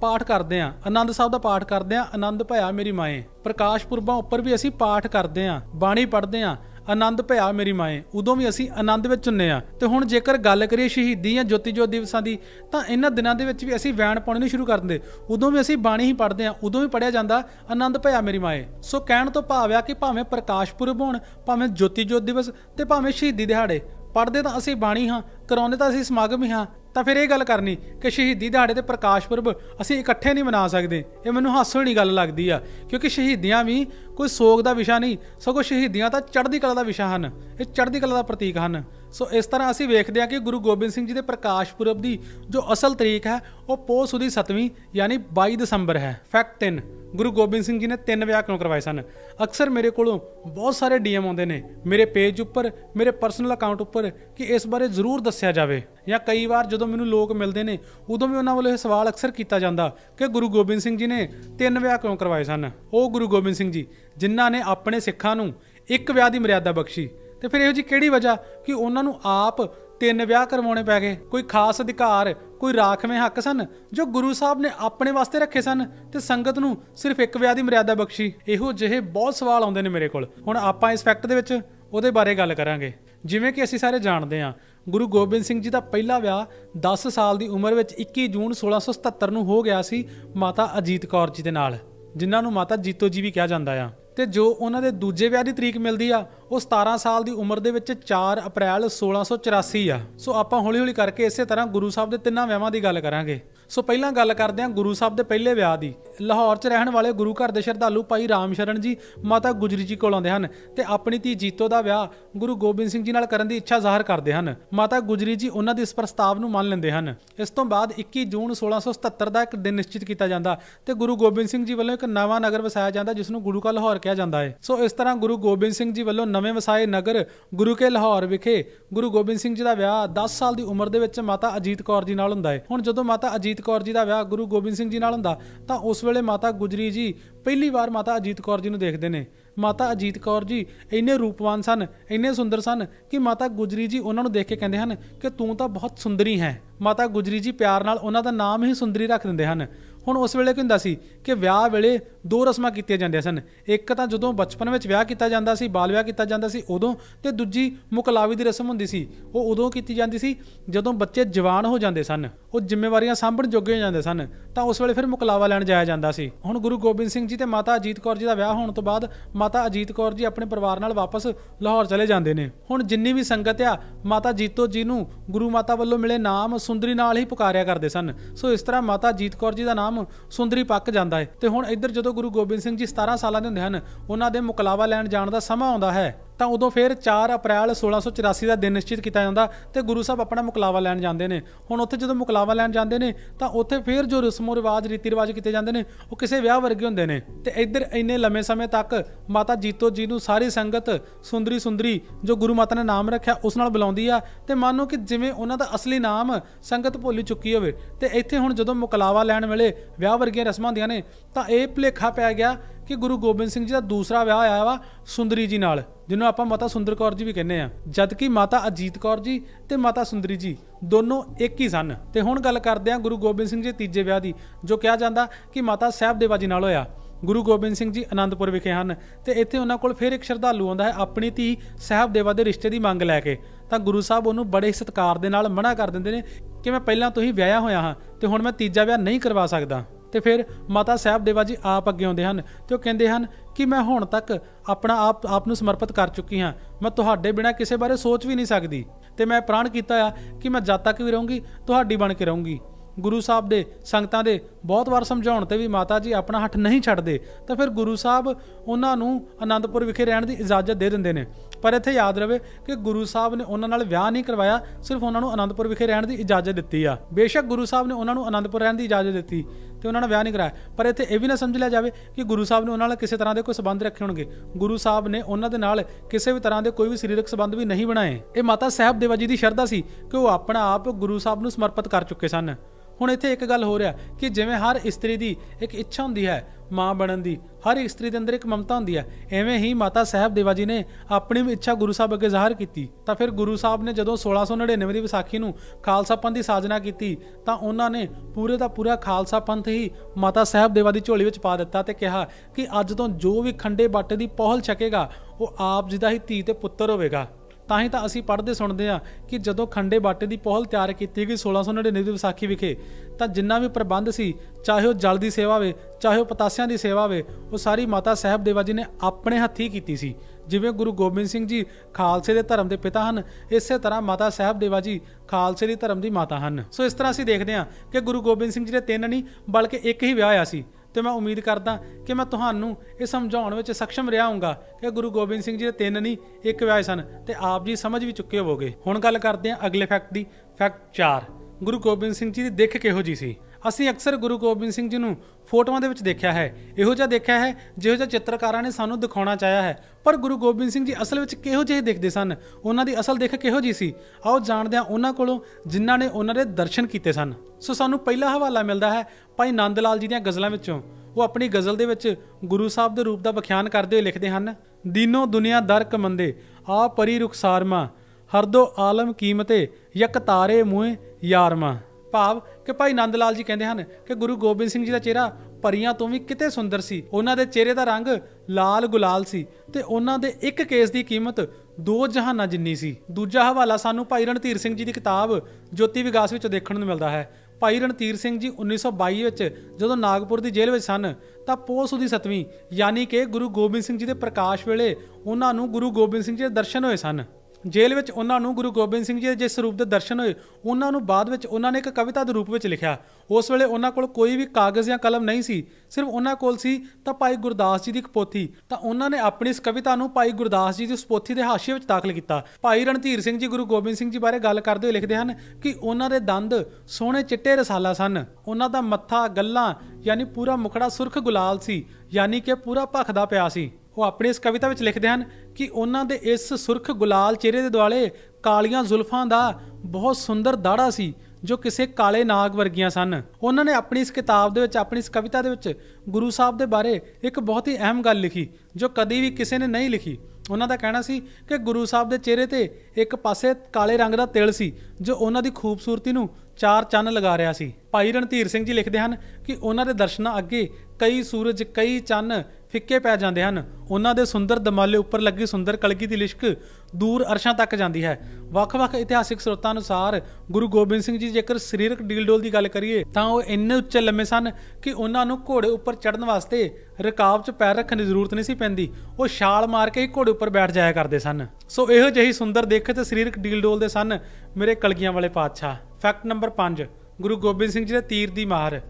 ਪਾਠ ਕਰਦੇ ਆ ਆਨੰਦ ਸਾਹਿਬ ਦਾ ਪਾਠ ਕਰਦੇ ਆ ਆਨੰਦ ਭਇਆ ਮੇਰੀ ਮਾਏ ਪ੍ਰਕਾਸ਼ ਪੁਰਬਾਂ ਉੱਪਰ ਵੀ ਅਸੀਂ ਪਾਠ ਕਰਦੇ ਆ ਬਾਣੀ ਪੜ੍ਹਦੇ ਆ ਆਨੰਦ ਭਇਆ ਮੇਰੀ ਮਾਏ ਉਦੋਂ ਵੀ ਅਸੀਂ ਆਨੰਦ ਵਿੱਚ ਹੁੰਨੇ ਆ ਤੇ ਹੁਣ ਜੇਕਰ ਗੱਲ ਕਰੀਏ ਸ਼ਹੀਦੀ ਜਾਂ ਜੋਤੀ ਜੋਤ ਦਿਵਸਾਂ ਦੀ ਤਾਂ ਇਹਨਾਂ ਦਿਨਾਂ ਦੇ ਵਿੱਚ ਵੀ ਅਸੀਂ ਵੈਣ ਨੂੰ ਸ਼ੁਰੂ ਕਰ ਦਿੰਦੇ ਉਦੋਂ ਵੀ ਅਸੀਂ ਬਾਣੀ ਹੀ ਪੜ੍ਹਦੇ ਆ ਉਦੋਂ ਵੀ ਪੜਿਆ ਜਾਂਦਾ ਆਨੰਦ ਭਇਆ ਮੇਰੀ ਮਾਏ ਸੋ ਕਹਿਣ ਤੋਂ ਭਾਵ ਆ ਕਿ ਭਾਵੇਂ ਪ੍ਰਕਾਸ਼ ਪੁਰਬ ਹੋਣ ਭਾਵੇਂ ਜੋਤੀ ਜੋਤ ਦਿਵਸ ਤੇ ਭਾਵੇਂ ਸ਼ਹੀਦੀ ਦਿਹਾੜੇ ਪੜਦੇ ਤਾਂ ਅਸੀਂ ਬਾਣੀ ਹਾਂ ਕਰਾਉਂਦੇ ਤਾਂ ਅਸੀਂ ਸਮਾਗਮ ਹੀ ਹਾਂ ਤਾਂ ਫਿਰ ਇਹ ਗੱਲ ਕਰਨੀ ਕਿ ਸ਼ਹੀਦੀ ਦਿਹਾੜੇ ਤੇ ਪ੍ਰਕਾਸ਼ ਪੁਰਬ ਅਸੀਂ ਇਕੱਠੇ ਨਹੀਂ ਮਨਾ ਸਕਦੇ ਇਹ ਮੈਨੂੰ ਹਾਸੇ ਵਾਲੀ ਗੱਲ ਲੱਗਦੀ ਆ ਕਿਉਂਕਿ ਸ਼ਹੀਦੀਆਂ ਵੀ ਕੋਈ ਸੋਗ ਦਾ ਵਿਸ਼ਾ ਨਹੀਂ ਸਗੋਂ ਸ਼ਹੀਦੀਆਂ ਤਾਂ ਚੜ੍ਹਦੀ ਕਲਾ ਦਾ ਵਿਸ਼ਾ ਹਨ ਇਹ ਚੜ੍ਹਦੀ ਕਲਾ ਦਾ ਪ੍ਰਤੀਕ ਹਨ ਸੋ ਇਸ ਤਰ੍ਹਾਂ ਅਸੀਂ ਵੇਖਦੇ ਹਾਂ ਕਿ ਗੁਰੂ ਗੋਬਿੰਦ ਸਿੰਘ ਜੀ ਦੇ ਪ੍ਰਕਾਸ਼ ਪੁਰਬ ਦੀ ਜੋ ਅਸਲ ਤਰੀਕ ਹੈ ਉਹ ਪੋਸ ਉਹਦੀ 7ਵੀਂ ਯਾਨੀ 22 ਦਸੰਬਰ ਹੈ ਫੈਕਟ 3 ਗੁਰੂ ਗੋਬਿੰਦ ਸਿੰਘ ਜੀ ਨੇ ਤਿੰਨ ਵਿਆਹ ਕਿਉਂ ਕਰਵਾਏ ਸਨ ਅਕਸਰ ਮੇਰੇ ਕੋਲੋਂ ਬਹੁਤ ਸਾਰੇ ਡੀਐਮ ਆਉਂਦੇ ਨੇ ਮੇਰੇ ਪੇਜ ਉੱਪਰ ਮੇਰੇ ਪਰਸਨਲ ਅਕਾਊਂਟ ਉੱਪਰ ਕਿ ਇਸ ਬਾਰੇ ਜ਼ਰੂਰ ਦੱਸਿਆ ਜਾਵੇ ਜਾਂ ਕਈ ਵਾਰ ਜਦੋਂ ਮੈਨੂੰ ਲੋਕ ਮਿਲਦੇ ਨੇ ਉਦੋਂ ਵੀ ਉਹਨਾਂ ਵੱਲੋਂ ਇਹ ਸਵਾਲ ਅਕਸਰ ਕੀਤਾ ਜਾਂਦਾ ਕਿ ਗੁਰੂ ਗੋਬਿੰਦ ਸਿੰਘ ਜੀ ਨੇ ਤਿੰਨ ਵਿਆਹ ਕਿਉਂ ਕਰਵਾਏ ਸਨ ਉਹ ਗੁਰੂ ਗੋਬਿੰਦ ਸਿੰਘ ਜੀ ਜਿਨ੍ਹਾਂ ਨੇ ਆਪਣੇ ਸਿੱਖਾਂ ਨੂੰ ਇੱਕ ਵਿਆਹ ਦੀ ਮਰਿਆਦਾ ਬਖਸ਼ੀ ਤੇ ਫਿਰ ਇਹੋ ਜੀ ਕਿਹੜੀ ਵਜ੍ਹਾ ਕਿ ਉਹਨਾਂ ਨੂੰ ਆਪ ਤਿੰਨ ਵਿਆਹ ਕਰਵਾਉਣੇ ਪੈ ਗਏ ਕੋਈ ਖਾਸ ਅਧਿਕਾਰ ਕੋਈ ਰਾਖਵੇਂ ਹੱਕ ਸਨ ਜੋ ਗੁਰੂ ਸਾਹਿਬ ਨੇ ਆਪਣੇ ਵਾਸਤੇ ਰੱਖੇ ਸਨ ਤੇ ਸੰਗਤ ਨੂੰ ਸਿਰਫ ਇੱਕ ਵਿਆਹ ਦੀ ਮਰਿਆਦਾ ਬਖਸ਼ੀ ਇਹੋ ਜਿਹੇ ਬਹੁਤ ਸਵਾਲ ਆਉਂਦੇ ਨੇ ਮੇਰੇ ਕੋਲ ਹੁਣ ਆਪਾਂ ਇਸ ਫੈਕਟ ਦੇ ਵਿੱਚ ਉਹਦੇ ਬਾਰੇ ਗੱਲ ਕਰਾਂਗੇ ਜਿਵੇਂ ਕਿ ਅਸੀਂ ਸਾਰੇ ਜਾਣਦੇ ਹਾਂ ਗੁਰੂ ਗੋਬਿੰਦ ਸਿੰਘ ਜੀ ਦਾ ਪਹਿਲਾ ਵਿਆਹ 10 ਸਾਲ ਦੀ ਉਮਰ ਵਿੱਚ 21 ਜੂਨ 1677 ਨੂੰ ਹੋ ਗਿਆ ਸੀ ਮਾਤਾ ਅਜੀਤ ਕੌਰ ਜੀ ਦੇ ਨਾਲ ਜਿਨ੍ਹਾਂ ਨੂੰ ਮਾਤਾ ਜੀਤੋ ਜੀ ਵੀ ਕਿਹਾ ਜਾਂਦਾ ਆ ਤੇ ਜੋ ਉਹਨਾਂ ਦੇ ਦੂਜੇ ਵਿਆਹ ਦੀ ਤਰੀਕ ਮਿਲਦੀ ਆ ਉਹ 17 ਸਾਲ ਦੀ ਉਮਰ ਦੇ ਵਿੱਚ 4 ਅਪ੍ਰੈਲ 1684 ਆ ਸੋ ਆਪਾਂ ਹੌਲੀ-ਹੌਲੀ ਕਰਕੇ ਇਸੇ ਤਰ੍ਹਾਂ ਗੁਰੂ ਸਾਹਿਬ ਦੇ ਤਿੰਨਾਂ ਵਿਆਹਾਂ ਦੀ ਗੱਲ ਕਰਾਂਗੇ ਸੋ ਪਹਿਲਾਂ ਗੱਲ ਕਰਦੇ ਹਾਂ ਗੁਰੂ ਸਾਹਿਬ ਦੇ ਪਹਿਲੇ ਵਿਆਹ ਦੀ ਲਾਹੌਰ 'ਚ ਰਹਿਣ ਵਾਲੇ ਗੁਰੂ ਘਰ ਦੇ ਸ਼ਰਧਾਲੂ ਭਾਈ ਰਾਮ ਸ਼ਰਨ ਜੀ ਮਾਤਾ ਗੁਜਰੀ ਜੀ ਕੋਲ ਆਉਂਦੇ ਹਨ ਤੇ ਆਪਣੀ ਧੀ ਜੀਤੋ ਦਾ ਵਿਆਹ ਗੁਰੂ ਗੋਬਿੰਦ ਸਿੰਘ ਜੀ ਨਾਲ ਕਰਨ ਦੀ ਇੱਛਾ ਜ਼ਾਹਰ ਕਰਦੇ ਹਨ ਮਾਤਾ ਗੁਜਰੀ ਜੀ ਉਹਨਾਂ ਦੇ ਇਸ ਪ੍ਰਸਤਾਵ ਨੂੰ ਮੰਨ ਲੈਂਦੇ ਹਨ ਇਸ ਤੋਂ ਬਾਅਦ 21 ਜੂਨ 1677 ਦਾ ਇੱਕ ਦਿਨ ਨਿਸ਼ਚਿਤ ਕੀਤਾ ਜਾਂਦਾ ਤੇ ਗੁਰੂ ਗੋਬਿੰਦ ਸਿੰਘ ਜੀ ਵੱਲੋਂ ਇੱਕ ਨਵਾਂ ਨਗਰ ਵਸਾਇਆ ਜਾਂਦਾ ਜਿਸ ਨੂੰ ਗੁਰੂ ਕਾ ਲਾਹੌਰ ਕਿਹਾ ਜਾਂਦਾ ਹੈ ਸੋ ਇਸ ਤਰ੍ਹਾਂ ਗੁਰੂ ਗੋਬਿੰਦ ਸਿੰਘ ਜੀ ਵੱਲੋਂ ਨਵੇਂ ਵਸਾਏ ਨਗਰ ਗੁਰੂ ਕੇ ਲਾਹੌਰ ਵਿਖੇ ਗੁਰੂ ਗੋਬਿੰਦ ਸਿੰਘ ਜੀ ਦਾ ਵਿਆਹ 10 ਸਾਲ ਦੀ ਉਮਰ ਦੇ ਵਿੱਚ ਮਾਤਾ ਅਜੀਤ ਕੌਰ ਜੀ ਨਾਲ ਹੁੰਦਾ ਹੈ ਹੁਣ ਜਦੋਂ ਮਾਤਾ ਅਜੀਤ ਅਜੀਤ ਕੌਰ ਜੀ ਦਾ ਵਿਆਹ ਗੁਰੂ ਗੋਬਿੰਦ ਸਿੰਘ ਜੀ ਨਾਲ ਹੁੰਦਾ ਤਾਂ ਉਸ ਵੇਲੇ ਮਾਤਾ ਗੁਜਰੀ ਜੀ ਪਹਿਲੀ ਵਾਰ ਮਾਤਾ ਅਜੀਤ ਕੌਰ ਜੀ ਨੂੰ ਦੇਖਦੇ ਨੇ ਮਾਤਾ ਅਜੀਤ ਕੌਰ ਜੀ ਇੰਨੇ ਰੂਪਵਾਨ ਸਨ ਇੰਨੇ ਸੁੰਦਰ ਸਨ ਕਿ ਮਾਤਾ ਗੁਜਰੀ ਜੀ ਉਹਨਾਂ ਨੂੰ ਦੇਖ ਕੇ ਕਹਿੰਦੇ ਹਨ ਕਿ ਤੂੰ ਤਾਂ ਬਹੁਤ ਸੁੰਦਰੀ ਹੈ ਮਾਤਾ ਗੁਜਰੀ ਜੀ ਪਿਆਰ ਨਾਲ ਉਹਨਾਂ ਦਾ ਨਾਮ ਹੀ ਸੁੰਦਰੀ ਰੱਖ ਦਿੰਦੇ ਹਨ ਹੁਣ ਉਸ ਵੇਲੇ ਕੀ ਹੁੰਦਾ ਸੀ ਕਿ ਵਿਆਹ ਵੇਲੇ ਦੋ ਰਸਮਾਂ ਕੀਤੀਆਂ ਜਾਂਦੀਆਂ ਸਨ ਇੱਕ ਤਾਂ ਜਦੋਂ ਬਚਪਨ ਵਿੱਚ ਵਿਆਹ ਕੀਤਾ ਜਾਂਦਾ ਸੀ ਬਾਲ ਵਿਆਹ ਕੀਤਾ ਜਾਂਦਾ ਸੀ ਉਦੋਂ ਤੇ ਦੂਜੀ ਮੁਕਲਾਵੀ ਦੀ ਰਸਮ ਹੁੰਦੀ ਸੀ ਉਹ ਉਦੋਂ ਕੀਤੀ ਜਾਂਦੀ ਸੀ ਜਦੋਂ ਬੱਚੇ ਜਵਾਨ ਹੋ ਜਾਂਦੇ ਸਨ ਉਹ ਜ਼ਿੰਮੇਵਾਰੀਆਂ ਸਾਂਭਣ ਜੋਗੇ ਹੋ ਜਾਂਦੇ ਸਨ ਤਾਂ ਉਸ ਵੇਲੇ ਫਿਰ ਮੁਕਲਾਵਾ ਲੈਣ ਜਾਇਆ ਜਾਂਦਾ ਸੀ ਹੁਣ ਗੁਰੂ ਗੋਬਿੰਦ ਸਿੰਘ ਜੀ ਤੇ ਮਾਤਾ ਅਜੀਤ ਕੌਰ ਜੀ ਦਾ ਵਿਆਹ ਹੋਣ ਤੋਂ ਬਾਅਦ ਮਾਤਾ ਅਜੀਤ ਕੌਰ ਜੀ ਆਪਣੇ ਪਰਿਵਾਰ ਨਾਲ ਵਾਪਸ ਲਾਹੌਰ ਚਲੇ ਜਾਂਦੇ ਨੇ ਹੁਣ ਜਿੰਨੀ ਵੀ ਸੰਗਤ ਆ ਮਾਤਾ ਜੀਤੋ ਜੀ ਨੂੰ ਗੁਰੂ ਮਾਤਾ ਵੱਲੋਂ ਮਿਲੇ ਨਾਮ ਸੁੰਦਰੀ ਨਾਲ ਹੀ ਪੁਕਾਰਿਆ ਕਰਦੇ ਸਨ ਸੋ ਇਸ ਤਰ੍ਹਾਂ ਮਾਤਾ ਅਜੀਤ ਕੌਰ ਜੀ ਦਾ ਨਾਮ ਸੁੰਦਰੀ ਪੱਕ ਜਾਂਦਾ ਜਾਂਦਾ ਹੈ ਤੇ ਹੁਣ ਇੱਧਰ ਜਦੋਂ ਗੁਰੂ ਗੋਬਿੰਦ ਸਿੰਘ ਜੀ 17 ਸਾਲਾਂ ਦੇ ਹੁੰਦੇ ਹਨ ਉਹਨਾਂ ਦੇ ਮੁਕਲਾਵਾ ਲੈਣ ਜਾਣ ਦਾ ਸਮਾਂ ਆਉਂਦਾ ਹੈ ਤਾਂ ਉਦੋਂ ਫਿਰ 4 ਅਪ੍ਰੈਲ 1684 ਦਾ ਦਿਨ ਨਿਸ਼ਚਿਤ ਕੀਤਾ ਜਾਂਦਾ ਤੇ ਗੁਰੂ ਸਾਹਿਬ ਆਪਣਾ ਮੁਕਲਾਵਾ ਲੈਣ ਜਾਂਦੇ ਨੇ ਹੁਣ ਉੱਥੇ ਜਦੋਂ ਮੁਕਲਾਵਾ ਲੈਣ ਜਾਂਦੇ ਨੇ ਤਾਂ ਉੱਥੇ ਫਿਰ ਜੋ ਰਸਮੋ ਰਿਵਾਜ ਰੀਤੀ ਰਿਵਾਜ ਕੀਤੇ ਜਾਂਦੇ ਨੇ ਉਹ ਕਿਸੇ ਵਿਆਹ ਵਰਗੇ ਹੁੰਦੇ ਨੇ ਤੇ ਇੱਧਰ ਇੰਨੇ ਲੰਮੇ ਸਮੇਂ ਤੱਕ ਮਾਤਾ ਜੀਤੋ ਜੀ ਨੂੰ ਸਾਰੀ ਸੰਗਤ ਸੁੰਦਰੀ ਸੁੰਦਰੀ ਜੋ ਗੁਰੂ ਮਾਤਾ ਨੇ ਨਾਮ ਰੱਖਿਆ ਉਸ ਨਾਲ ਬੁਲਾਉਂਦੀ ਆ ਤੇ ਮੰਨੋ ਕਿ ਜਿਵੇਂ ਉਹਨਾਂ ਦਾ ਅਸਲੀ ਨਾਮ ਸੰਗਤ ਭੁੱਲ ਚੁੱਕੀ ਹੋਵੇ ਤੇ ਇੱਥੇ ਹੁਣ ਜਦੋਂ ਮੁਕਲਾਵਾ ਲੈਣ ਵੇਲੇ ਵਿਆਹ ਵਰਗੀਆਂ ਰਸਮਾਂ ਹੁੰਦੀਆਂ ਨੇ ਤਾਂ ਇਹ ਭਲੇਖਾ ਪੈ ਗਿਆ ਕਿ ਗੁਰੂ ਗੋਬਿੰਦ ਸਿੰਘ ਜੀ ਦਾ ਦੂਸਰਾ ਵਿਆਹ ਆਇਆ ਵਾ ਸੁੰਦਰੀ ਜੀ ਨਾਲ ਜਿਹਨੂੰ ਆਪਾਂ ਮਾਤਾ ਸੁੰਦਰ ਕੌਰ ਜੀ ਵੀ ਕਹਿੰਦੇ ਆ ਜਦ ਕਿ ਮਾਤਾ ਅਜੀਤ ਕੌਰ ਜੀ ਤੇ ਮਾਤਾ ਸੁੰਦਰੀ ਜੀ ਦੋਨੋਂ ਇੱਕ ਹੀ ਸਨ ਤੇ ਹੁਣ ਗੱਲ ਕਰਦੇ ਆ ਗੁਰੂ ਗੋਬਿੰਦ ਸਿੰਘ ਜੀ ਤੀਜੇ ਵਿਆਹ ਦੀ ਜੋ ਕਿਹਾ ਜਾਂਦਾ ਕਿ ਮਾਤਾ ਸਾਹਿਬ ਦੇਵਾ ਜੀ ਨਾਲ ਹੋਇਆ ਗੁਰੂ ਗੋਬਿੰਦ ਸਿੰਘ ਜੀ ਆਨੰਦਪੁਰ ਵਿਖੇ ਹਨ ਤੇ ਇੱਥੇ ਉਹਨਾਂ ਕੋਲ ਫਿਰ ਇੱਕ ਸ਼ਰਧਾਲੂ ਆਉਂਦਾ ਹੈ ਆਪਣੀ ਧੀ ਦੇਵਾ ਦੇ ਰਿਸ਼ਤੇ ਦੀ ਮੰਗ ਲੈ ਕੇ ਤਾਂ ਗੁਰੂ ਸਾਹਿਬ ਉਹਨੂੰ ਬੜੇ ਸਤਿਕਾਰ ਦੇ ਨਾਲ ਮਨਾ ਕਰ ਦਿੰਦੇ ਨੇ ਕਿ ਮੈਂ ਪਹਿਲਾਂ ਤੋਂ ਹੀ ਵਿਆਹਿਆ ਹੋਇਆ ਹਾਂ ਤੇ ਹੁਣ ਮੈਂ ਤੀਜਾ ਵਿਆਹ ਨਹੀਂ ਕਰਵਾ ਸਕਦਾ ਤੇ ਫਿਰ ਮਾਤਾ ਦੇਵਾ ਜੀ ਆਪ ਅੱਗੇ ਆਉਂਦੇ ਹਨ ਤੇ ਉਹ ਕਹਿੰਦੇ ਹਨ ਕਿ ਮੈਂ ਹੁਣ ਤੱਕ ਆਪਣਾ ਆਪ ਆਪ ਨੂੰ ਸਮਰਪਿਤ ਕਰ ਚੁੱਕੀ ਹਾਂ ਮੈਂ ਤੁਹਾਡੇ ਬਿਨਾ ਕਿਸੇ ਬਾਰੇ ਸੋਚ ਵੀ ਨਹੀਂ ਸਕਦੀ ਤੇ ਮੈਂ ਪ੍ਰਣ ਕੀਤਾ ਆ ਕਿ ਮੈਂ ਜਦ ਤੱਕ ਵੀ ਰਹੂੰਗੀ ਤੁਹਾਡੀ ਬਣ ਕੇ ਰਹੂੰਗੀ ਗੁਰੂ ਸਾਹਿਬ ਦੇ ਸੰਗਤਾਂ ਦੇ ਬਹੁਤ ਵਾਰ ਸਮਝਾਉਣ ਤੇ ਵੀ ਮਾਤਾ ਜੀ ਆਪਣਾ ਹੱਥ ਨਹੀਂ ਛੱਡਦੇ ਤਾਂ ਫਿਰ ਗੁਰੂ ਸਾਹਿਬ ਉਹਨਾਂ ਨੂੰ ਆਨੰਦਪੁਰ ਵਿਖੇ ਰਹਿਣ ਦੀ ਇਜਾਜ਼ਤ ਦੇ ਦਿੰਦੇ ਨੇ ਪਰ ਇੱਥੇ ਯਾਦ ਰਵੇ ਕਿ ਗੁਰੂ ਸਾਹਿਬ ਨੇ ਉਹਨਾਂ ਨਾਲ ਵਿਆਹ ਨਹੀਂ ਕਰਵਾਇਆ ਸਿਰਫ ਉਹਨਾਂ ਨੂੰ ਅਨੰਦਪੁਰ ਵਿਖੇ ਰਹਿਣ ਦੀ ਇਜਾਜ਼ਤ ਦਿੱਤੀ ਆ ਬੇਸ਼ੱਕ ਗੁਰੂ ਸਾਹਿਬ ਨੇ ਉਹਨਾਂ ਨੂੰ ਅਨੰਦਪੁਰ ਰਹਿਣ ਦੀ ਇਜਾਜ਼ਤ ਦਿੱਤੀ ਤੇ ਉਹਨਾਂ ਨਾਲ ਵਿਆਹ ਨਹੀਂ ਕਰਾਇਆ ਪਰ ਇੱਥੇ ਇਹ ਵੀ ਨਾ ਸਮਝ ਲਿਆ ਜਾਵੇ ਕਿ ਗੁਰੂ ਸਾਹਿਬ ਨੇ ਉਹਨਾਂ ਨਾਲ ਕਿਸੇ ਤਰ੍ਹਾਂ ਦੇ ਕੋਈ ਸਬੰਧ ਰੱਖੇ ਹੋਣਗੇ ਗੁਰੂ ਸਾਹਿਬ ਨੇ ਉਹਨਾਂ ਦੇ ਨਾਲ ਕਿਸੇ ਵੀ ਤਰ੍ਹਾਂ ਦੇ ਕੋਈ ਵੀ ਸਰੀਰਕ ਸਬੰਧ ਵੀ ਨਹੀਂ ਬਣਾਏ ਇਹ ਮਾਤਾ ਸਾਹਿਬ ਦੇਵਾ ਜੀ ਦੀ ਸ਼ਰਧਾ ਸੀ ਕਿ ਉਹ ਆਪਣਾ ਆਪ ਗੁਰੂ ਸਾਹਿਬ ਨੂੰ ਸਮਰਪਿਤ ਕਰ ਚੁੱਕੇ ਸਨ ਹੁਣ ਇੱਥੇ ਇੱਕ ਗੱਲ ਹੋ ਰਿਹਾ ਕਿ ਜਿਵੇਂ ਹਰ ਇਸਤਰੀ ਦੀ ਇੱਕ ਇੱਛਾ ਹੁੰਦੀ ਹੈ ਮਾਂ ਬਣਨ ਦੀ ਹਰ ਇਸਤਰੀ ਦੇ ਅੰਦਰ ਇੱਕ ਮਮਤਾ ਹੁੰਦੀ ਹੈ ਐਵੇਂ ਹੀ ਮਾਤਾ ਸਾਹਿਬ ਦੇਵਾ ਜੀ ਨੇ ਆਪਣੀ ਇੱਛਾ ਗੁਰੂ ਸਾਹਿਬ ਅੱਗੇ ਜ਼ਾਹਰ ਕੀਤੀ ਤਾਂ ਫਿਰ ਗੁਰੂ ਸਾਹਿਬ ਨੇ ਜਦੋਂ 1699 ਦੀ ਵਿਸਾਖੀ ਨੂੰ ਖਾਲਸਾ ਪੰਥ ਦੀ ਸਾਜਨਾ ਕੀਤੀ ਤਾਂ ਉਹਨਾਂ ਨੇ ਪੂਰੇ ਦਾ ਪੂਰਾ ਖਾਲਸਾ ਪੰਥ ਹੀ ਮਾਤਾ ਸਾਹਿਬ ਦੇਵਾ ਦੀ ਝੋਲੀ ਵਿੱਚ ਪਾ ਦਿੱਤਾ ਤੇ ਕਿਹਾ ਕਿ ਅੱਜ ਤੋਂ ਜੋ ਵੀ ਖੰਡੇ ਬਾਟੇ ਦੀ ਪਹਲ ਛਕੇਗਾ ਉਹ ਆਪ ਜੀ ਦਾ ਹੀ ਧੀ ਤੇ ਪੁੱਤਰ ਹੋਵੇਗਾ ਤਾਂ ਹੀ ਤਾਂ ਅਸੀਂ ਪੜ੍ਹਦੇ ਸੁਣਦੇ ਆ ਕਿ ਜਦੋਂ ਖੰਡੇ ਬਾਟੇ ਦੀ ਪਹਲ ਤਿਆਰ ਕੀਤੀ ਗਈ 1699 ਦੀ ਵਿਸਾਖੀ ਵਿਖੇ ਤਾਂ ਜਿੰਨਾ ਵੀ ਪ੍ਰਬੰਧ ਸੀ ਚਾਹੇ ਉਹ ਜਲ ਦੀ ਸੇਵਾ ਹੋਵੇ ਚਾਹੇ ਉਹ ਪਤਾਸਿਆਂ ਦੀ ਸੇਵਾ ਹੋਵੇ ਉਹ ਸਾਰੀ ਮਾਤਾ ਸਾਹਿਬ ਦੇਵਾ ਜੀ ਨੇ ਆਪਣੇ ਹੱਥੀ ਕੀਤੀ ਸੀ ਜਿਵੇਂ ਗੁਰੂ ਗੋਬਿੰਦ ਸਿੰਘ ਜੀ ਖਾਲਸੇ ਦੇ ਧਰਮ ਦੇ ਪਿਤਾ ਹਨ ਇਸੇ ਤਰ੍ਹਾਂ ਮਾਤਾ ਸਾਹਿਬ ਦੇਵਾ ਜੀ ਖਾਲਸੇ ਦੇ ਧਰਮ ਦੀ ਮਾਤਾ ਹਨ ਸੋ ਇਸ ਤਰ੍ਹਾਂ ਅਸੀਂ ਦੇਖਦੇ ਹਾਂ ਕਿ ਗੁਰੂ ਗੋਬਿੰਦ ਸਿੰਘ ਜੀ ਦੇ ਤਿੰਨ ਨਹੀਂ ਬਲਕਿ ਇੱਕ ਹੀ ਵਿਆਹ ਆ ਸੀ ਤੇ ਮੈਂ ਉਮੀਦ ਕਰਦਾ ਕਿ ਮੈਂ ਤੁਹਾਨੂੰ ਇਹ ਸਮਝਾਉਣ ਵਿੱਚ ਸક્ષਮ ਰਿਹਾ ਹਾਂਗਾ ਕਿ ਗੁਰੂ ਗੋਬਿੰਦ ਸਿੰਘ ਜੀ ਦੇ ਤਿੰਨ ਨਹੀਂ ਇੱਕ ਵਿਆਹ ਸਨ ਤੇ ਆਪ ਜੀ ਸਮਝ ਵੀ ਚੁੱਕੇ ਹੋਵੋਗੇ ਹੁਣ ਗੱਲ ਕਰਦੇ ਹਾਂ ਅਗਲੇ ਫੈਕਟ ਦੀ ਫੈਕਟ 4 ਗੁਰੂ ਗੋਬਿੰਦ ਸਿੰਘ ਜੀ ਦੀ ਦਿੱਖ ਕਿਹੋ ਜੀ ਸੀ ਅਸੀਂ ਅਕਸਰ ਗੁਰੂ ਗੋਬਿੰਦ ਸਿੰਘ ਜੀ ਨੂੰ ਫੋਟੋਆਂ ਦੇ ਵਿੱਚ ਦੇਖਿਆ ਹੈ ਇਹੋ ਜਿਹਾ ਦੇਖਿਆ ਹੈ ਜਿਹੋ ਜਿਹਾ ਚਿੱਤਰਕਾਰਾਂ ਨੇ ਸਾਨੂੰ ਦਿਖਾਉਣਾ ਚਾਹਿਆ ਹੈ ਪਰ ਗੁਰੂ ਗੋਬਿੰਦ ਸਿੰਘ ਜੀ ਅਸਲ ਵਿੱਚ ਕਿਹੋ ਜਿਹੇ ਦਿਖਦੇ ਸਨ ਉਹਨਾਂ ਦੀ ਅਸਲ ਦੇਖ ਕਿਹੋ ਜੀ ਸੀ ਆਓ ਜਾਣਦੇ ਹਾਂ ਉਹਨਾਂ ਕੋਲੋਂ ਜਿਨ੍ਹਾਂ ਨੇ ਉਹਨਾਂ ਦੇ ਦਰਸ਼ਨ ਕੀਤੇ ਸਨ ਸੋ ਸਾਨੂੰ ਪਹਿਲਾ ਹਵਾਲਾ ਮਿਲਦਾ ਹੈ ਭਾਈ ਨੰਦ ਲਾਲ ਜੀ ਦੀਆਂ ਗਜ਼ਲਾਂ ਵਿੱਚੋਂ ਉਹ ਆਪਣੀ ਗਜ਼ਲ ਦੇ ਵਿੱਚ ਗੁਰੂ ਸਾਹਿਬ ਦੇ ਰੂਪ ਦਾ ਬਖਿਆਨ ਕਰਦੇ ਹੋਏ ਲਿਖਦੇ ਹਨ ਦੀਨੋ ਦੁਨੀਆ ਦਰ ਕਮੰਦੇ ਆ ਪਰੀ ਰੁਖਸਾਰਮਾ ਹਰਦੋ ਆਲਮ ਕੀਮਤੇ ਯਕ ਤਾਰੇ ਮੂਏ ਯਾਰਮਾ ਭਾਵ ਕਿ ਭਾਈ ਨੰਦ ਲਾਲ ਜੀ ਕਹਿੰਦੇ ਹਨ ਕਿ ਗੁਰੂ ਗੋਬਿੰਦ ਸਿੰਘ ਜੀ ਦਾ ਚਿਹਰਾ ਪਰੀਆਂ ਤੋਂ ਵੀ ਕਿਤੇ ਸੁੰਦਰ ਸੀ ਉਹਨਾਂ ਦੇ ਚਿਹਰੇ ਦਾ ਰੰਗ ਲਾਲ ਗੁਲਾਲ ਸੀ ਤੇ ਉਹਨਾਂ ਦੇ ਇੱਕ ਕੇਸ ਦੀ ਕੀਮਤ ਦੋ ਜਹਾਨਾਂ ਜਿੰਨੀ ਸੀ ਦੂਜਾ ਹਵਾਲਾ ਸਾਨੂੰ ਭਾਈ ਰਣਧੀਰ ਸਿੰਘ ਜੀ ਦੀ ਕਿਤਾਬ ਜੋਤੀ ਵਿਗਾਸ ਵਿੱਚ ਦੇਖਣ ਨੂੰ ਮਿਲਦਾ ਹੈ ਭਾਈ ਰਣਧੀਰ ਸਿੰਘ ਜੀ 1922 ਵਿੱਚ ਜਦੋਂ ਨਾਗਪੁਰ ਦੀ ਜੇਲ੍ਹ ਵਿੱਚ ਸਨ ਤਾਂ ਪੋਸ ਉਹਦੀ 7ਵੀਂ ਯਾਨੀ ਕਿ ਗੁਰੂ ਗੋਬਿੰਦ ਸਿੰਘ ਜੀ ਦੇ ਪ੍ਰਕਾਸ਼ ਵੇਲੇ ਉਹਨਾਂ ਨੂੰ ਗੁਰੂ ਗੋਬਿੰਦ ਸਿੰਘ ਜੀ ਦੇ ਦਰਸ਼ਨ ਹੋਏ ਸਨ ਜੇਲ੍ਹ ਵਿੱਚ ਉਹਨਾਂ ਨੂੰ ਗੁਰੂ ਗੋਬਿੰਦ ਸਿੰਘ ਜੀ ਦੇ ਜਿਸ ਰੂਪ ਦੇ ਦਰਸ਼ਨ ਹੋਏ ਉਹਨਾਂ ਨੂੰ ਬਾਅਦ ਵਿੱਚ ਉਹਨਾਂ ਨੇ ਇੱਕ ਕਵਿਤਾ ਦੇ ਰੂਪ ਵਿੱਚ ਲਿਖਿਆ ਉਸ ਵੇਲੇ ਉਹਨਾਂ ਕੋਲ ਕੋਈ ਵੀ ਕਾਗਜ਼ ਜਾਂ ਕਲਮ ਨਹੀਂ ਸੀ ਸਿਰਫ ਉਹਨਾਂ ਕੋਲ ਸੀ ਤਾਂ ਭਾਈ ਗੁਰਦਾਸ ਜੀ ਦੀ ਇੱਕ ਪੋਥੀ ਤਾਂ ਉਹਨਾਂ ਨੇ ਆਪਣੀ ਇਸ ਕਵਿਤਾ ਨੂੰ ਭਾਈ ਗੁਰਦਾਸ ਜੀ ਦੀ ਉਸ ਪੋਥੀ ਦੇ ਹਾਸ਼ੀਏ ਵਿੱਚ ਦਾਖਲ ਕੀਤਾ ਭਾਈ ਰਣਧੀਰ ਸਿੰਘ ਜੀ ਗੁਰੂ ਗੋਬਿੰਦ ਸਿੰਘ ਜੀ ਬਾਰੇ ਗੱਲ ਕਰਦੇ ਹੋਏ ਲਿਖਦੇ ਹਨ ਕਿ ਉਹਨਾਂ ਦੇ ਦੰਦ ਸੋਹਣੇ ਚਿੱਟੇ ਰਸਾਲਾ ਸਨ ਉਹਨਾਂ ਦਾ ਮੱਥਾ ਗੱਲਾਂ ਯਾਨੀ ਪੂਰਾ ਮੁਖੜਾ ਸੁਰਖ ਗੁਲਾਲ ਸੀ ਯਾਨੀ ਕਿ ਪੂਰਾ ਭਖਦਾ ਪਿਆ ਸੀ ਉਹ ਆਪਣੀ ਇਸ ਕਵਿਤਾ ਵਿੱਚ ਲਿਖਦੇ ਹਨ ਕਿ ਉਹਨਾਂ ਦੇ ਇਸ ਸੁਰਖ ਗੁਲਾਲ ਚਿਹਰੇ ਦੇ ਦੁਆਲੇ ਕਾਲੀਆਂ ਜ਼ੁਲਫਾਂ ਦਾ ਬਹੁਤ ਸੁੰਦਰ ਦਾੜਾ ਸੀ ਜੋ ਕਿਸੇ ਕਾਲੇ ਨਾਗ ਵਰਗੀਆਂ ਸਨ ਉਹਨਾਂ ਨੇ ਆਪਣੀ ਇਸ ਕਿਤਾਬ ਦੇ ਵਿੱਚ ਆਪਣੀ ਇਸ ਕਵਿਤਾ ਦੇ ਵਿੱਚ ਗੁਰੂ ਸਾਹਿਬ ਦੇ ਬਾਰੇ ਇੱਕ ਬਹੁਤ ਹੀ ਅਹਿਮ ਗੱਲ ਲਿਖੀ ਜੋ ਕਦੀ ਵੀ ਕਿਸੇ ਨੇ ਨਹੀਂ ਲਿਖੀ ਉਹਨਾਂ ਦਾ ਕਹਿਣਾ ਸੀ ਕਿ ਗੁਰੂ ਸਾਹਿਬ ਦੇ ਚਿਹਰੇ ਤੇ ਇੱਕ ਪਾਸੇ ਕਾਲੇ ਰੰਗ ਦਾ ਤਿਲ ਸੀ ਜੋ ਉਹਨਾਂ ਦੀ ਖੂਬਸੂਰਤੀ ਨੂੰ ਚਾਰ ਚੰਨ ਲਗਾ ਰਿਹਾ ਸੀ ਭਾਈ ਰਣਧੀਰ ਸਿੰਘ ਜੀ ਲਿਖਦੇ ਹਨ ਕਿ ਉਹਨਾਂ ਦੇ ਦਰਸ਼ਨਾਂ ਅੱਗੇ ਕਈ ਸੂਰਜ ਕਈ ਚੰਨ ਫਿੱਕੇ ਪੈ ਜਾਂਦੇ ਹਨ ਉਹਨਾਂ ਦੇ ਸੁੰਦਰ ਦਮਾਲੇ ਉੱਪਰ ਲੱਗੀ ਸੁੰਦਰ ਕਲਗੀ ਦੀ ਲਿਸ਼ਕ ਦੂਰ ਅਰਸ਼ਾਂ ਤੱਕ ਜਾਂਦੀ ਹੈ ਵੱਖ-ਵੱਖ ਇਤਿਹਾਸਿਕ ਸਰੋਤਾਂ ਅਨੁਸਾਰ ਗੁਰੂ ਗੋਬਿੰਦ ਸਿੰਘ ਜੀ ਜੇਕਰ ਸਰੀਰਕ ਡੀਲਡੋਲ ਦੀ ਗੱਲ ਕਰੀਏ ਤਾਂ ਉਹ ਇੰਨੇ ਉੱਚੇ ਲੰਮੇ ਸਨ ਕਿ ਉਹਨਾਂ ਨੂੰ ਘੋੜੇ ਉੱਪਰ ਚੜਨ ਵਾਸਤੇ ਰਕਾਬ 'ਚ ਪੈਰ ਰੱਖਣ ਦੀ ਜ਼ਰੂਰਤ ਨਹੀਂ ਸੀ ਪੈਂਦੀ ਉਹ ਛਾਲ ਮਾਰ ਕੇ ਹੀ ਘੋੜੇ ਉੱਪਰ ਬੈਠ ਜਾਇਆ ਕਰਦੇ ਸਨ ਸੋ ਇਹੋ ਜਿਹੀ ਸੁੰਦਰ ਦੇਖ ਤੇ ਸਰੀਰਕ ਡੀਲਡੋਲ ਦੇ ਸਨ ਮੇਰੇ ਕਲਗੀਆਂ ਵਾਲੇ ਪਾਤਸ਼ਾਹ ਫੈਕਟ ਨੰਬਰ 5 ਗੁਰੂ ਗੋਬਿੰਦ ਸਿੰਘ ਜੀ ਦੇ ਤੀਰ ਦੀ ਮਾਰ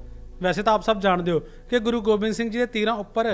ਵੈਸੇ ਤਾਂ ਆਪ ਸਭ ਜਾਣਦੇ ਹੋ ਕਿ ਗੁਰੂ ਗੋਬਿੰਦ ਸਿੰਘ ਜੀ ਦੇ ਤੀਰਾਂ ਉੱਪਰ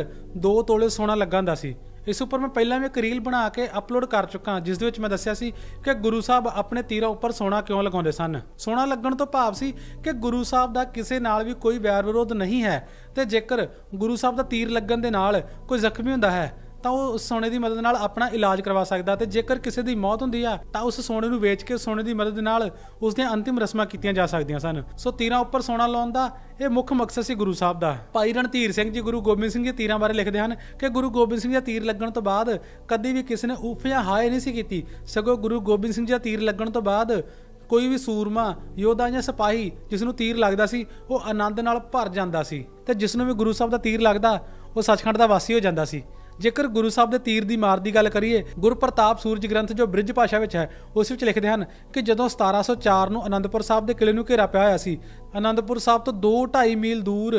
2 ਤੋਲੇ ਸੋਨਾ ਲੱਗਾ ਹੁੰਦਾ ਸੀ ਇਸ ਉੱਪਰ ਮੈਂ ਪਹਿਲਾਂ ਵੀ ਇੱਕ ਰੀਲ ਬਣਾ ਕੇ ਅਪਲੋਡ ਕਰ ਚੁੱਕਾ ਜਿਸ ਦੇ ਵਿੱਚ ਮੈਂ ਦੱਸਿਆ ਸੀ ਕਿ ਗੁਰੂ ਸਾਹਿਬ ਆਪਣੇ ਤੀਰਾਂ ਉੱਪਰ ਸੋਨਾ ਕਿਉਂ ਲਗਾਉਂਦੇ ਸਨ ਸੋਨਾ ਲੱਗਣ ਤੋਂ ਭਾਵ ਸੀ ਕਿ ਗੁਰੂ ਸਾਹਿਬ ਦਾ ਕਿਸੇ ਨਾਲ ਵੀ ਕੋਈ ਵੈਰ ਵਿਰੋਧ ਨਹੀਂ ਹੈ ਤੇ ਜੇਕਰ ਗੁਰੂ ਸਾਹਿਬ ਦਾ ਤੀਰ ਲੱਗਣ ਦੇ ਨਾਲ ਕੋਈ ਜ਼ਖਮੀ ਹੁੰਦਾ ਹੈ ਤਾਂ ਉਹ ਸੋਨੇ ਦੀ ਮਦਦ ਨਾਲ ਆਪਣਾ ਇਲਾਜ ਕਰਵਾ ਸਕਦਾ ਤੇ ਜੇਕਰ ਕਿਸੇ ਦੀ ਮੌਤ ਹੁੰਦੀ ਆ ਤਾਂ ਉਸ ਸੋਨੇ ਨੂੰ ਵੇਚ ਕੇ ਸੋਨੇ ਦੀ ਮਦਦ ਨਾਲ ਉਸ ਦੀਆਂ ਅੰਤਿਮ ਰਸਮਾਂ ਕੀਤੀਆਂ ਜਾ ਸਕਦੀਆਂ ਸਨ ਸੋ ਤੀਰਾਂ ਉੱਪਰ ਸੋਨਾ ਲਾਉਣ ਦਾ ਇਹ ਮੁੱਖ ਮਕਸਦ ਸੀ ਗੁਰੂ ਸਾਹਿਬ ਦਾ ਭਾਈ ਰਣਧੀਰ ਸਿੰਘ ਜੀ ਗੁਰੂ ਗੋਬਿੰਦ ਸਿੰਘ ਜੀ ਤੀਰਾਂ ਬਾਰੇ ਲਿਖਦੇ ਹਨ ਕਿ ਗੁਰੂ ਗੋਬਿੰਦ ਸਿੰਘ ਜੀ ਦਾ ਤੀਰ ਲੱਗਣ ਤੋਂ ਬਾਅਦ ਕਦੀ ਵੀ ਕਿਸੇ ਨੇ ਉਫ ਜਾਂ ਹਾਏ ਨਹੀਂ ਸੀ ਕੀਤੀ ਸਗੋਂ ਗੁਰੂ ਗੋਬਿੰਦ ਸਿੰਘ ਜੀ ਦਾ ਤੀਰ ਲੱਗਣ ਤੋਂ ਬਾਅਦ ਕੋਈ ਵੀ ਸੂਰਮਾ ਯੋਧਾ ਜਾਂ ਸਿਪਾਹੀ ਜਿਸ ਨੂੰ ਤੀਰ ਲੱਗਦਾ ਸੀ ਉਹ ਆਨੰਦ ਨਾਲ ਭਰ ਜਾਂਦਾ ਸੀ ਤੇ ਜਿਸ ਨੂੰ ਵੀ ਗੁਰੂ ਸਾਹਿਬ ਦਾ ਤੀਰ ਲੱਗਦਾ ਉਹ ਸੱਚਖੰਡ ਦਾ ਵਾਸੀ ਹੋ ਜਾਂਦਾ ਸੀ ਜੇਕਰ ਗੁਰੂ ਸਾਹਿਬ ਦੇ ਤੀਰ ਦੀ ਮਾਰ ਦੀ ਗੱਲ ਕਰੀਏ ਗੁਰਪ੍ਰਤਾਪ ਸੂਰਜ ਗ੍ਰੰਥ ਜੋ ਬ੍ਰਿਜ ਭਾਸ਼ਾ ਵਿੱਚ ਹੈ ਉਸ ਵਿੱਚ ਲਿਖਦੇ ਹਨ ਕਿ ਜਦੋਂ 1704 ਨੂੰ ਅਨੰਦਪੁਰ ਸਾਹਿਬ ਦੇ ਕਿਲੇ ਨੂੰ ਘੇਰਾ ਪਿਆ ਹੋਇਆ ਸੀ ਅਨੰਦਪੁਰ ਸਾਹਿਬ ਤੋਂ 2.5 ਮੀਲ ਦੂਰ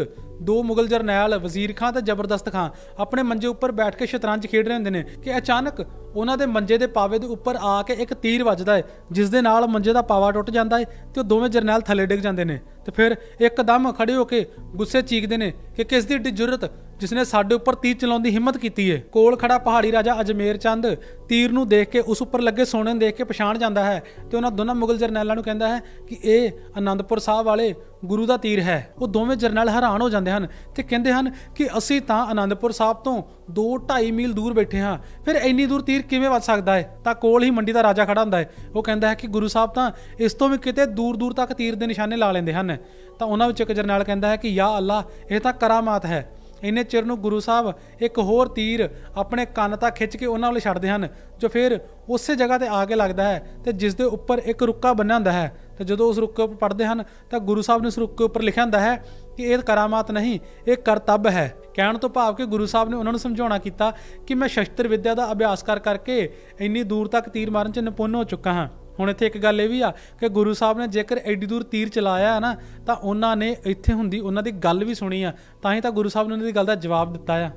ਦੋ ਮੁਗਲ ਜਰਨੈਲ ਵਜ਼ੀਰ ਖਾਨ ਤੇ ਜ਼ਬਰਦਸਤ ਖਾਨ ਆਪਣੇ ਮੰਜੇ ਉੱਪਰ ਬੈਠ ਕੇ ਸ਼ਤਰੰਜ ਖੇਡ ਰਹੇ ਹੁੰਦੇ ਨੇ ਕਿ ਅਚਾਨਕ ਉਹਨਾਂ ਦੇ ਮੰਜੇ ਦੇ ਪਾਵੇ ਦੇ ਉੱਪਰ ਆ ਕੇ ਇੱਕ ਤੀਰ ਵੱਜਦਾ ਹੈ ਜਿਸ ਦੇ ਨਾਲ ਮੰਜੇ ਦਾ ਪਾਵਾ ਟੁੱਟ ਜਾਂਦਾ ਹੈ ਤੇ ਉਹ ਦੋਵੇਂ ਜਰਨੈਲ ਥੱਲੇ ਡਿੱਗ ਜਾਂਦੇ ਨੇ ਤੇ ਫਿਰ ਇੱਕਦਮ ਖੜੇ ਹੋ ਕੇ ਗੁੱਸੇ ਚੀਕਦੇ ਨੇ ਕਿ ਕਿਸ ਦੀ ਏਡੀ ਜੁਰਤ ਜਿਸ ਨੇ ਸਾਡੇ ਉੱਪਰ ਤੀਰ ਚਲਾਉਣ ਦੀ ਹਿੰਮਤ ਕੀਤੀ ਏ ਕੋਲ ਖੜਾ ਪਹਾੜੀ ਰਾਜਾ ਅਜਮੇਰ ਚੰਦ ਤੀਰ ਨੂੰ ਦੇਖ ਕੇ ਉਸ ਉੱਪਰ ਲੱਗੇ ਸੋਨੇ ਨੂੰ ਦੇਖ ਕੇ ਪਛਾਣ ਜਾਂਦਾ ਹੈ ਤੇ ਉਹਨਾਂ ਦੋਨਾਂ ਮੁਗਲ ਜਰਨੈਲਾਂ ਨੂੰ ਕਹਿੰਦਾ ਹੈ ਕਿ ਇਹ ਆਨੰਦਪੁਰ ਸਾਹਿਬ ਵਾਲੇ ਗੁਰੂ ਦਾ ਤੀਰ ਹੈ ਉਹ ਦੋਵੇਂ ਜਰਨੈਲ ਹੈਰਾਨ ਹੋ ਜਾਂਦੇ ਹਨ ਤੇ ਕਹਿੰਦੇ ਹਨ ਕਿ ਅਸੀਂ ਤਾਂ ਆਨੰਦਪੁਰ ਸਾਹਿਬ ਤੋਂ 2-2.5 ਮੀਲ ਦੂਰ ਬੈਠੇ ਹਾਂ ਫਿਰ ਇੰਨੀ ਦੂਰ ਤੀਰ ਕਿਵੇਂ ਵੱਜ ਸਕਦਾ ਹੈ ਤਾਂ ਕੋਲ ਹੀ ਮੰਡੀ ਦਾ ਰਾਜਾ ਖੜਾ ਹੁੰਦਾ ਹੈ ਉਹ ਕਹਿੰਦਾ ਹੈ ਕਿ ਗੁਰੂ ਸਾਹਿਬ ਤਾਂ ਇਸ ਤੋਂ ਵੀ ਕਿਤੇ ਦੂਰ-ਦੂਰ ਤੱਕ ਤੀਰ ਦੇ ਨਿਸ਼ਾਨੇ ਲਾ ਲੈਂਦੇ ਹਨ ਤਾਂ ਉਹਨਾਂ ਵਿੱਚ ਇੱਕ ਜਰਨੈਲ ਕਹਿੰਦਾ ਹੈ ਕਿ ਯਾ ਅੱਲਾ ਇਹ ਤਾਂ ਕਰਾਮਾਤ ਹੈ ਇੰਨੇ ਚਿਰ ਨੂੰ ਗੁਰੂ ਸਾਹਿਬ ਇੱਕ ਹੋਰ ਤੀਰ ਆਪਣੇ ਕੰਨ ਤੱਕ ਖਿੱਚ ਕੇ ਉਹਨਾਂ ਵੱਲ ਛੱਡਦੇ ਹਨ ਜੋ ਫਿਰ ਉਸੇ ਜਗ੍ਹਾ ਤੇ ਆ ਕੇ ਲੱਗਦਾ ਹੈ ਤੇ ਜਿਸ ਦੇ ਉੱਪਰ ਇੱਕ ਰੁੱਕਾ ਬੰਨਿਆ ਹੁੰਦਾ ਹੈ ਤੇ ਜਦੋਂ ਉਸ ਰੁੱਕੇ ਉੱਪਰ ਪੜਦੇ ਹਨ ਤਾਂ ਗੁਰੂ ਸਾਹਿਬ ਨੇ ਉਸ ਰੁੱਕੇ ਉੱਪਰ ਲਿਖਿਆ ਹੁੰਦਾ ਹੈ ਕਿ ਇਹ ਕਰਾਮਾਤ ਨਹੀਂ ਇਹ ਕਰਤੱਵ ਹੈ ਕਹਿਣ ਤੋਂ ਭਾਵ ਕਿ ਗੁਰੂ ਸਾਹਿਬ ਨੇ ਉਹਨਾਂ ਨੂੰ ਸਮਝਾਉਣਾ ਕੀਤਾ ਕਿ ਮੈਂ ਸ਼ਸਤਰ ਵਿੱਦਿਆ ਦਾ ਅਭਿਆਸ ਕਰ ਕਰਕੇ ਇੰਨੀ ਦੂਰ ਤੱਕ ਤੀਰ ਮਾਰਨ 'ਚ ਨਿਪੁੰਨ ਹੋ ਚੁੱਕਾ ਹਾਂ ਹੁਣ ਇੱਥੇ ਇੱਕ ਗੱਲ ਇਹ ਵੀ ਆ ਕਿ ਗੁਰੂ ਸਾਹਿਬ ਨੇ ਜੇਕਰ ਐਡੀ ਦੂਰ ਤੀਰ ਚਲਾਇਆ ਹੈ ਨਾ ਤਾਂ ਉਹਨਾਂ ਨੇ ਇੱਥੇ ਹੁੰਦੀ ਉਹਨਾਂ ਦੀ ਗੱਲ ਵੀ ਸੁਣੀ ਆ ਤਾਂ ਹੀ ਤਾਂ ਗੁਰੂ ਸਾਹਿਬ ਨੇ ਉਹਨਾਂ ਦੀ ਗੱਲ ਦਾ ਜਵਾਬ ਦਿੱਤਾ ਆ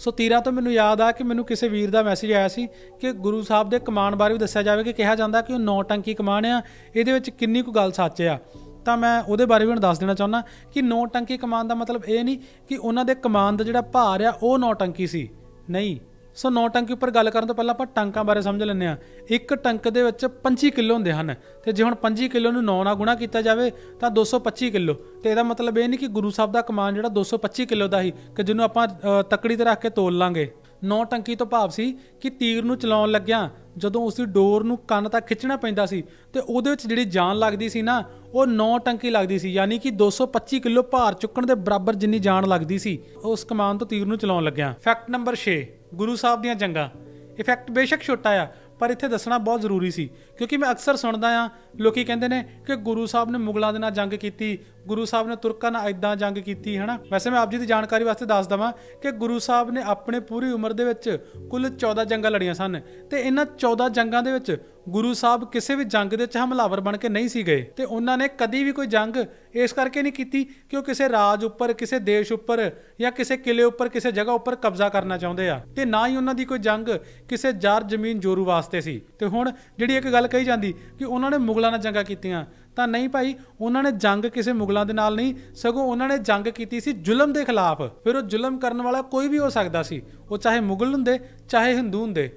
ਸੋ ਤੀਰਾਂ ਤੋਂ ਮੈਨੂੰ ਯਾਦ ਆ ਕਿ ਮੈਨੂੰ ਕਿਸੇ ਵੀਰ ਦਾ ਮੈਸੇਜ ਆਇਆ ਸੀ ਕਿ ਗੁਰੂ ਸਾਹਿਬ ਦੇ ਕਮਾਨ ਬਾਰੇ ਵੀ ਦੱਸਿਆ ਜਾਵੇ ਕਿ ਕਿਹਾ ਜਾਂਦਾ ਕਿ ਉਹ ਨੌ ਟੰਕੀ ਕਮਾਨ ਆ ਇਹਦੇ ਵਿੱਚ ਕਿੰਨੀ ਕੁ ਗੱਲ ਸੱਚ ਆ ਤਾਂ ਮੈਂ ਉਹਦੇ ਬਾਰੇ ਵੀ ਹੁਣ ਦੱਸ ਦੇਣਾ ਚਾਹੁੰਦਾ ਕਿ ਨੌ ਟੰਕੀ ਕਮਾਨ ਦਾ ਮਤਲਬ ਇਹ ਨਹੀਂ ਕਿ ਉਹਨਾਂ ਦੇ ਕਮਾਨ ਦਾ ਜਿਹੜਾ ਭਾਰ ਆ ਉਹ ਨੌ ਟੰਕੀ ਸੀ ਨਹੀਂ ਸੋ ਨੌ ਟੰਕੀ ਉੱਪਰ ਗੱਲ ਕਰਨ ਤੋਂ ਪਹਿਲਾਂ ਆਪਾਂ ਟੰਕਾਂ ਬਾਰੇ ਸਮਝ ਲੈਂਦੇ ਆ ਇੱਕ ਟੰਕ ਦੇ ਵਿੱਚ 25 ਕਿਲੋ ਹੁੰਦੇ ਹਨ ਤੇ ਜੇ ਹੁਣ 25 ਕਿਲੋ ਨੂੰ 9 ਨਾਲ ਗੁਣਾ ਕੀਤਾ ਜਾਵੇ ਤਾਂ 225 ਕਿਲੋ ਤੇ ਇਹਦਾ ਮਤਲਬ ਇਹ ਨਹੀਂ ਕਿ ਗੁਰੂ ਸਾਹਿਬ ਦਾ ਕਮਾਨ ਜਿਹੜਾ 225 ਕਿਲੋ ਦਾ ਹੀ ਕਿ ਜਿਹਨੂੰ ਆਪਾਂ ਤਕੜੀ ਤੇ ਰੱਖ ਕੇ ਤੋਲ ਲਾਂਗੇ ਨੌ ਟੰਕੀ ਤੋਂ ਭਾਵ ਸੀ ਕਿ ਤੀਰ ਨੂੰ ਚਲਾਉਣ ਲੱਗਿਆ ਜਦੋਂ ਉਸ ਦੀ ਡੋਰ ਨੂੰ ਕੰਨ ਤੱਕ ਖਿੱਚਣਾ ਪੈਂਦਾ ਸੀ ਤੇ ਉਹਦੇ ਵਿੱਚ ਜਿਹੜੀ ਜਾਨ ਲੱਗਦੀ ਸੀ ਨਾ ਉਹ 9 ਟੰਕੀ ਲੱਗਦੀ ਸੀ ਯਾਨੀ ਕਿ 225 ਕਿਲੋ ਭਾਰ ਚੁੱਕਣ ਦੇ ਬਰਾਬਰ ਜਿੰਨੀ ਜਾਨ ਲੱਗਦੀ ਸੀ ਉਸ ਕਮਾਨ ਤੋਂ ਤੀਰ ਨੂੰ ਚਲਾਉਣ ਲੱਗਿਆ ਫੈਕਟ ਨੰਬਰ 6 ਗੁਰੂ ਸਾਹਿਬ ਦੀਆਂ ਜੰਗਾਂ ਇਫੈਕਟ ਬੇਸ਼ੱਕ ਛੋਟਾ ਆ ਪਰ ਇੱਥੇ ਦੱਸਣਾ ਬਹੁਤ ਜ਼ਰੂਰੀ ਸੀ ਕਿਉਂਕਿ ਮੈਂ ਅਕਸਰ ਸੁਣਦਾ ਆ ਲੋਕੀ ਕਹਿੰਦੇ ਨੇ ਕਿ ਗੁਰੂ ਸਾਹਿਬ ਨੇ ਮੁਗਲਾਂ ਦੇ ਨਾਲ ਜੰਗ ਕੀਤੀ ਗੁਰੂ ਸਾਹਿਬ ਨੇ ਤੁਰਕਾਂ ਨਾਲ ਐਦਾਂ ਜੰਗ ਕੀਤੀ ਹਨਾ ਵੈਸੇ ਮੈਂ ਆਪ ਜੀ ਦੀ ਜਾਣਕਾਰੀ ਵਾਸਤੇ ਦੱਸ ਦਵਾਂ ਕਿ ਗੁਰੂ ਸਾਹਿਬ ਨੇ ਆਪਣੇ ਪੂਰੀ ਉਮਰ ਦੇ ਵਿੱਚ ਕੁੱਲ 14 ਜੰਗਾਂ ਲੜੀਆਂ ਸਨ ਤੇ ਇਹਨਾਂ 14 ਜੰਗਾਂ ਦੇ ਵਿੱਚ ਗੁਰੂ ਸਾਹਿਬ ਕਿਸੇ ਵੀ ਜੰਗ ਦੇ ਚ ਹਮਲਾਵਰ ਬਣ ਕੇ ਨਹੀਂ ਸੀ ਗਏ ਤੇ ਉਹਨਾਂ ਨੇ ਕਦੀ ਵੀ ਕੋਈ ਜੰਗ ਇਸ ਕਰਕੇ ਨਹੀਂ ਕੀਤੀ ਕਿ ਉਹ ਕਿਸੇ ਰਾਜ ਉੱਪਰ ਕਿਸੇ ਦੇਸ਼ ਉੱਪਰ ਜਾਂ ਕਿਸੇ ਕਿਲੇ ਉੱਪਰ ਕਿਸੇ ਜਗ੍ਹਾ ਉੱਪਰ ਕਬਜ਼ਾ ਕਰਨਾ ਚਾਹੁੰਦੇ ਆ ਤੇ ਨਾ ਹੀ ਉਹਨਾਂ ਦੀ ਕੋਈ ਜੰਗ ਕਿਸੇ ਜ਼ਰ ਜ਼ਮੀਨ ਜੋਰੂ ਵਾਸਤੇ ਸੀ ਤੇ ਹੁਣ ਜਿਹੜੀ ਇੱਕ ਗੱਲ ਕਹੀ ਜਾਂਦੀ ਕਿ ਉਹਨਾਂ ਨੇ ਮੁਗਲਾਂ ਨਾਲ ਜੰਗਾਂ ਕੀਤੀਆਂ ਤਾਂ ਨਹੀਂ ਭਾਈ ਉਹਨਾਂ ਨੇ ਜੰਗ ਕਿਸੇ ਮੁਗਲਾਂ ਦੇ ਨਾਲ ਨਹੀਂ ਸਗੋਂ ਉਹਨਾਂ ਨੇ ਜੰਗ ਕੀਤੀ ਸੀ ਜ਼ੁਲਮ ਦੇ ਖਿਲਾਫ ਫਿਰ ਉਹ ਜ਼ੁਲਮ ਕਰਨ ਵਾਲਾ ਕੋਈ ਵੀ ਹੋ ਸਕਦਾ ਸੀ ਉਹ ਚਾਹੇ ਮੁਗਲ ਹੁੰਦੇ ਚਾਹੇ ਹਿੰਦੂ ਹੁੰਦੇ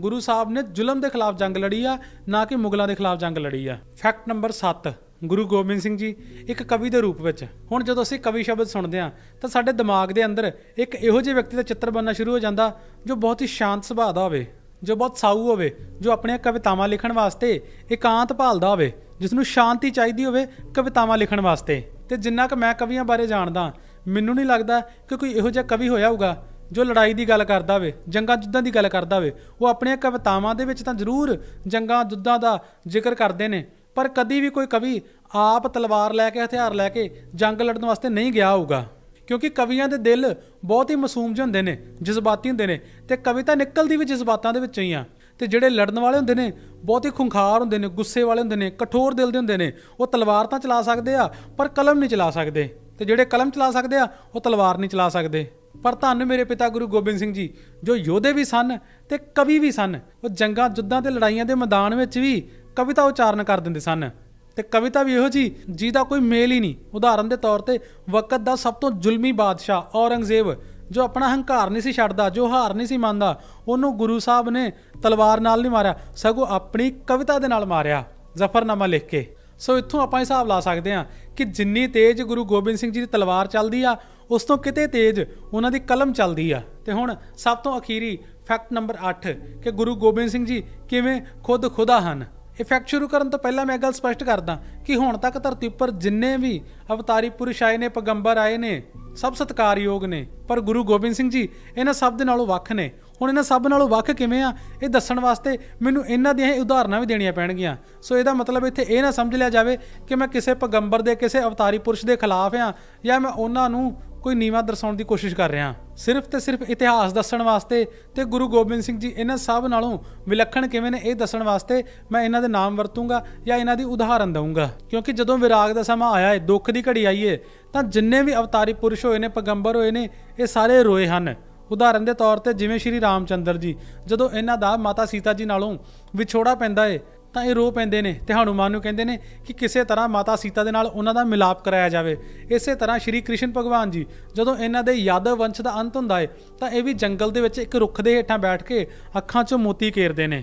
ਗੁਰੂ ਸਾਹਿਬ ਨੇ ਜ਼ੁਲਮ ਦੇ ਖਿਲਾਫ ਜੰਗ ਲੜੀ ਆ ਨਾ ਕਿ ਮੁਗਲਾਂ ਦੇ ਖਿਲਾਫ ਜੰਗ ਲੜੀ ਆ ਫੈਕਟ ਨੰਬਰ 7 ਗੁਰੂ ਗੋਬਿੰਦ ਸਿੰਘ ਜੀ ਇੱਕ ਕਵੀ ਦੇ ਰੂਪ ਵਿੱਚ ਹੁਣ ਜਦੋਂ ਅਸੀਂ ਕਵੀ ਸ਼ਬਦ ਸੁਣਦੇ ਆ ਤਾਂ ਸਾਡੇ ਦਿਮਾਗ ਦੇ ਅੰਦਰ ਇੱਕ ਇਹੋ ਜਿਹੇ ਵਿਅਕਤੀ ਦਾ ਚਿੱਤਰ ਬਣਨਾ ਸ਼ੁਰੂ ਹੋ ਜਾਂਦਾ ਜੋ ਬਹੁਤ ਹੀ ਸ਼ਾਂਤ ਸੁਭਾਅ ਦਾ ਹੋਵੇ ਜੋ ਬਹੁਤ ਸਾਊ ਹੋਵੇ ਜੋ ਆਪਣੀਆਂ ਕਵਿਤਾਵਾਂ ਲਿਖਣ ਵਾਸਤੇ ਇਕਾਂਤ ਭਾਲਦਾ ਹੋਵੇ ਜਿਸ ਨੂੰ ਸ਼ਾਂਤੀ ਚਾਹੀਦੀ ਹੋਵੇ ਕਵਿਤਾਵਾਂ ਲਿਖਣ ਵਾਸਤੇ ਤੇ ਜਿੰਨਾ ਕਿ ਮੈਂ ਕਵੀਆਂ ਬਾਰੇ ਜਾਣਦਾ ਮੈਨੂੰ ਨਹੀਂ ਲੱਗਦਾ ਕਿ ਕੋਈ ਇਹੋ ਜਿਹਾ ਕਵੀ ਹੋਇਆ ਹੋਊਗਾ ਜੋ ਲੜਾਈ ਦੀ ਗੱਲ ਕਰਦਾ ਵੇ ਜੰਗਾਂ ਜੁੱਧਾਂ ਦੀ ਗੱਲ ਕਰਦਾ ਵੇ ਉਹ ਆਪਣੀਆਂ ਕਵਿਤਾਵਾਂ ਦੇ ਵਿੱਚ ਤਾਂ ਜ਼ਰੂਰ ਜੰਗਾਂ ਜੁੱਧਾਂ ਦਾ ਜ਼ਿਕਰ ਕਰਦੇ ਨੇ ਪਰ ਕਦੀ ਵੀ ਕੋਈ ਕਵੀ ਆਪ ਤਲਵਾਰ ਲੈ ਕੇ ਹਥਿਆਰ ਲੈ ਕੇ ਜੰਗ ਲੜਨ ਵਾਸਤੇ ਨਹੀਂ ਗਿਆ ਹੋਊਗਾ ਕਿਉਂਕਿ ਕਵੀਆਂ ਦੇ ਦਿਲ ਬਹੁਤ ਹੀ ਮਾਸੂਮ ਜਿਹੇ ਹੁੰਦੇ ਨੇ ਜਜ਼ਬਾਤੀ ਹੁੰਦੇ ਨੇ ਤੇ ਕਵਿਤਾ ਨਿਕਲਦੀ ਵੀ ਜਜ਼ਬਾਤਾਂ ਦੇ ਵਿੱਚੋਂ ਹੀ ਆ ਤੇ ਜਿਹੜੇ ਲੜਨ ਵਾਲੇ ਹੁੰਦੇ ਨੇ ਬਹੁਤ ਹੀ ਖੁੰਖਾਰ ਹੁੰਦੇ ਨੇ ਗੁੱਸੇ ਵਾਲੇ ਹੁੰਦੇ ਨੇ ਕਠੋਰ ਦਿਲ ਦੇ ਹੁੰਦੇ ਨੇ ਉਹ ਤਲਵਾਰ ਤਾਂ ਚਲਾ ਸਕਦੇ ਆ ਪਰ ਕਲਮ ਨਹੀਂ ਚਲਾ ਸਕਦੇ ਤੇ ਜਿਹੜੇ ਕਲਮ ਚਲਾ ਸਕਦੇ ਆ ਉਹ ਤਲਵਾਰ ਨਹੀਂ ਚਲਾ ਸਕਦੇ ਪਰ ਧੰਨ ਮੇਰੇ ਪਿਤਾ ਗੁਰੂ ਗੋਬਿੰਦ ਸਿੰਘ ਜੀ ਜੋ ਯੋਧੇ ਵੀ ਸਨ ਤੇ ਕਵੀ ਵੀ ਸਨ ਉਹ ਜੰਗਾਂ ਜੁੱਦਾਂ ਤੇ ਲੜਾਈਆਂ ਦੇ ਮੈਦਾਨ ਵਿੱਚ ਵੀ ਕਵਿਤਾ ਉਚਾਰਨ ਕਰ ਦਿੰਦੇ ਸਨ ਤੇ ਕਵਿਤਾ ਵੀ ਇਹੋ ਜੀ ਜਿਹਦਾ ਕੋਈ ਮੇਲ ਹੀ ਨਹੀਂ ਉਦਾਹਰਨ ਦੇ ਤੌਰ ਤੇ ਵਕਤ ਦਾ ਸਭ ਤੋਂ ਜ਼ੁਲਮੀ ਬਾਦਸ਼ਾਹ ਔਰੰਗਜ਼ੇਬ ਜੋ ਆਪਣਾ ਹੰਕਾਰ ਨਹੀਂ ਸੀ ਛੱਡਦਾ ਜੋ ਹਾਰ ਨਹੀਂ ਸੀ ਮੰਨਦਾ ਉਹਨੂੰ ਗੁਰੂ ਸਾਹਿਬ ਨੇ ਤਲਵਾਰ ਨਾਲ ਨਹੀਂ ਮਾਰਿਆ ਸਗੋਂ ਆਪਣੀ ਕਵਿਤਾ ਦੇ ਨਾਲ ਮਾਰਿਆ ਜ਼ਫਰਨਾਮਾ ਲਿਖ ਕੇ ਸੋ ਇੱਥੋਂ ਆਪਾਂ ਹਿਸਾਬ ਲਾ ਸਕਦੇ ਹਾਂ ਕਿ ਜਿੰਨੀ ਤੇਜ਼ ਗੁਰੂ ਗੋਬਿੰਦ ਸਿੰਘ ਜੀ ਦੀ ਤਲਵਾਰ ਚੱਲਦੀ ਆ ਉਸ ਤੋਂ ਕਿਤੇ ਤੇਜ਼ ਉਹਨਾਂ ਦੀ ਕਲਮ ਚੱਲਦੀ ਆ ਤੇ ਹੁਣ ਸਭ ਤੋਂ ਅਖੀਰੀ ਫੈਕਟ ਨੰਬਰ 8 ਕਿ ਗੁਰੂ ਗੋਬਿੰਦ ਸਿੰਘ ਜੀ ਕਿਵੇਂ ਖੁਦ ਖੁਦਾ ਹਨ ਇਹ ਫੈਕਟ ਸ਼ੁਰੂ ਕਰਨ ਤੋਂ ਪਹਿਲਾਂ ਮੈਂ ਗੱਲ ਸਪਸ਼ਟ ਕਰਦਾ ਕਿ ਹੁਣ ਤੱਕ ਧਰਤੀ ਉੱਪਰ ਜਿੰਨੇ ਵੀ ਅਵਤਾਰੀ ਪੁਰਸ਼ ਆਏ ਨੇ ਪੈਗੰਬਰ ਆਏ ਨੇ ਸਭ ਸਤਕਾਰਯੋਗ ਨੇ ਪਰ ਗੁਰੂ ਗੋਬਿੰਦ ਸਿੰਘ ਜੀ ਇਹਨਾਂ ਸਭ ਦੇ ਨਾਲੋਂ ਵੱਖ ਨੇ ਹੁਣ ਇਹਨਾਂ ਸਭ ਨਾਲੋਂ ਵੱਖ ਕਿਵੇਂ ਆ ਇਹ ਦੱਸਣ ਵਾਸਤੇ ਮੈਨੂੰ ਇਹਨਾਂ ਦੀਆਂ ਉਦਾਹਰਨਾਂ ਵੀ ਦੇਣੀਆਂ ਪੈਣਗੀਆਂ ਸੋ ਇਹਦਾ ਮਤਲਬ ਇੱਥੇ ਇਹ ਨਾ ਸਮਝ ਲਿਆ ਜਾਵੇ ਕਿ ਮੈਂ ਕਿਸੇ ਪੈਗੰਬਰ ਦੇ ਕਿਸੇ ਅਵਤਾਰੀ ਪੁਰਸ਼ ਦੇ ਖਿਲਾਫ ਆ ਜਾਂ ਮੈਂ ਉਹਨਾਂ ਨੂੰ ਕੋਈ ਨੀਵਾ ਦਰਸਾਉਣ ਦੀ ਕੋਸ਼ਿਸ਼ ਕਰ ਰਿਹਾ ਸਿਰਫ ਤੇ ਸਿਰਫ ਇਤਿਹਾਸ ਦੱਸਣ ਵਾਸਤੇ ਤੇ ਗੁਰੂ ਗੋਬਿੰਦ ਸਿੰਘ ਜੀ ਇਹਨਾਂ ਸਭ ਨਾਲੋਂ ਵਿਲੱਖਣ ਕਿਵੇਂ ਨੇ ਇਹ ਦੱਸਣ ਵਾਸਤੇ ਮੈਂ ਇਹਨਾਂ ਦੇ ਨਾਮ ਵਰਤੂੰਗਾ ਜਾਂ ਇਹਨਾਂ ਦੀ ਉਦਾਹਰਨ ਦਊਂਗਾ ਕਿਉਂਕਿ ਜਦੋਂ ਵਿਰਾਗ ਦਾ ਸਮਾਂ ਆਇਆ ਹੈ ਦੁੱਖ ਦੀ ਘੜੀ ਆਈ ਹੈ ਤਾਂ ਜਿੰਨੇ ਵੀ ਅਵਤਾਰੀ ਪੁਰਸ਼ ਹੋਏ ਨੇ ਪੈਗੰਬਰ ਹੋਏ ਨੇ ਇਹ ਸਾਰੇ ਰੋਏ ਹਨ ਉਦਾਹਰਨ ਦੇ ਤੌਰ ਤੇ ਜਿਵੇਂ ਸ਼੍ਰੀ ਰਾਮਚੰਦਰ ਜੀ ਜਦੋਂ ਇਹਨਾਂ ਦਾ ਮਾਤਾ ਸੀਤਾ ਜੀ ਨਾਲੋਂ ਵਿਛੋੜਾ ਪੈਂਦਾ ਏ ਤਾਂ ਇਹ ਰੋ ਪੈਂਦੇ ਨੇ ਤੇ ਹਨੂਮਾਨ ਨੂੰ ਕਹਿੰਦੇ ਨੇ ਕਿ ਕਿਸੇ ਤਰ੍ਹਾਂ ਮਾਤਾ ਸੀਤਾ ਦੇ ਨਾਲ ਉਹਨਾਂ ਦਾ ਮਿਲਾਪ ਕਰਾਇਆ ਜਾਵੇ ਇਸੇ ਤਰ੍ਹਾਂ ਸ਼੍ਰੀ ਕ੍ਰਿਸ਼ਨ ਭਗਵਾਨ ਜੀ ਜਦੋਂ ਇਹਨਾਂ ਦੇ ਯਾਦਵ ਵੰਸ਼ ਦਾ ਅੰਤ ਹੁੰਦਾ ਹੈ ਤਾਂ ਇਹ ਵੀ ਜੰਗਲ ਦੇ ਵਿੱਚ ਇੱਕ ਰੁੱਖ ਦੇ ਹੇਠਾਂ ਬੈਠ ਕੇ ਅੱਖਾਂ 'ਚੋਂ ਮੋਤੀ ਕੇਰਦੇ ਨੇ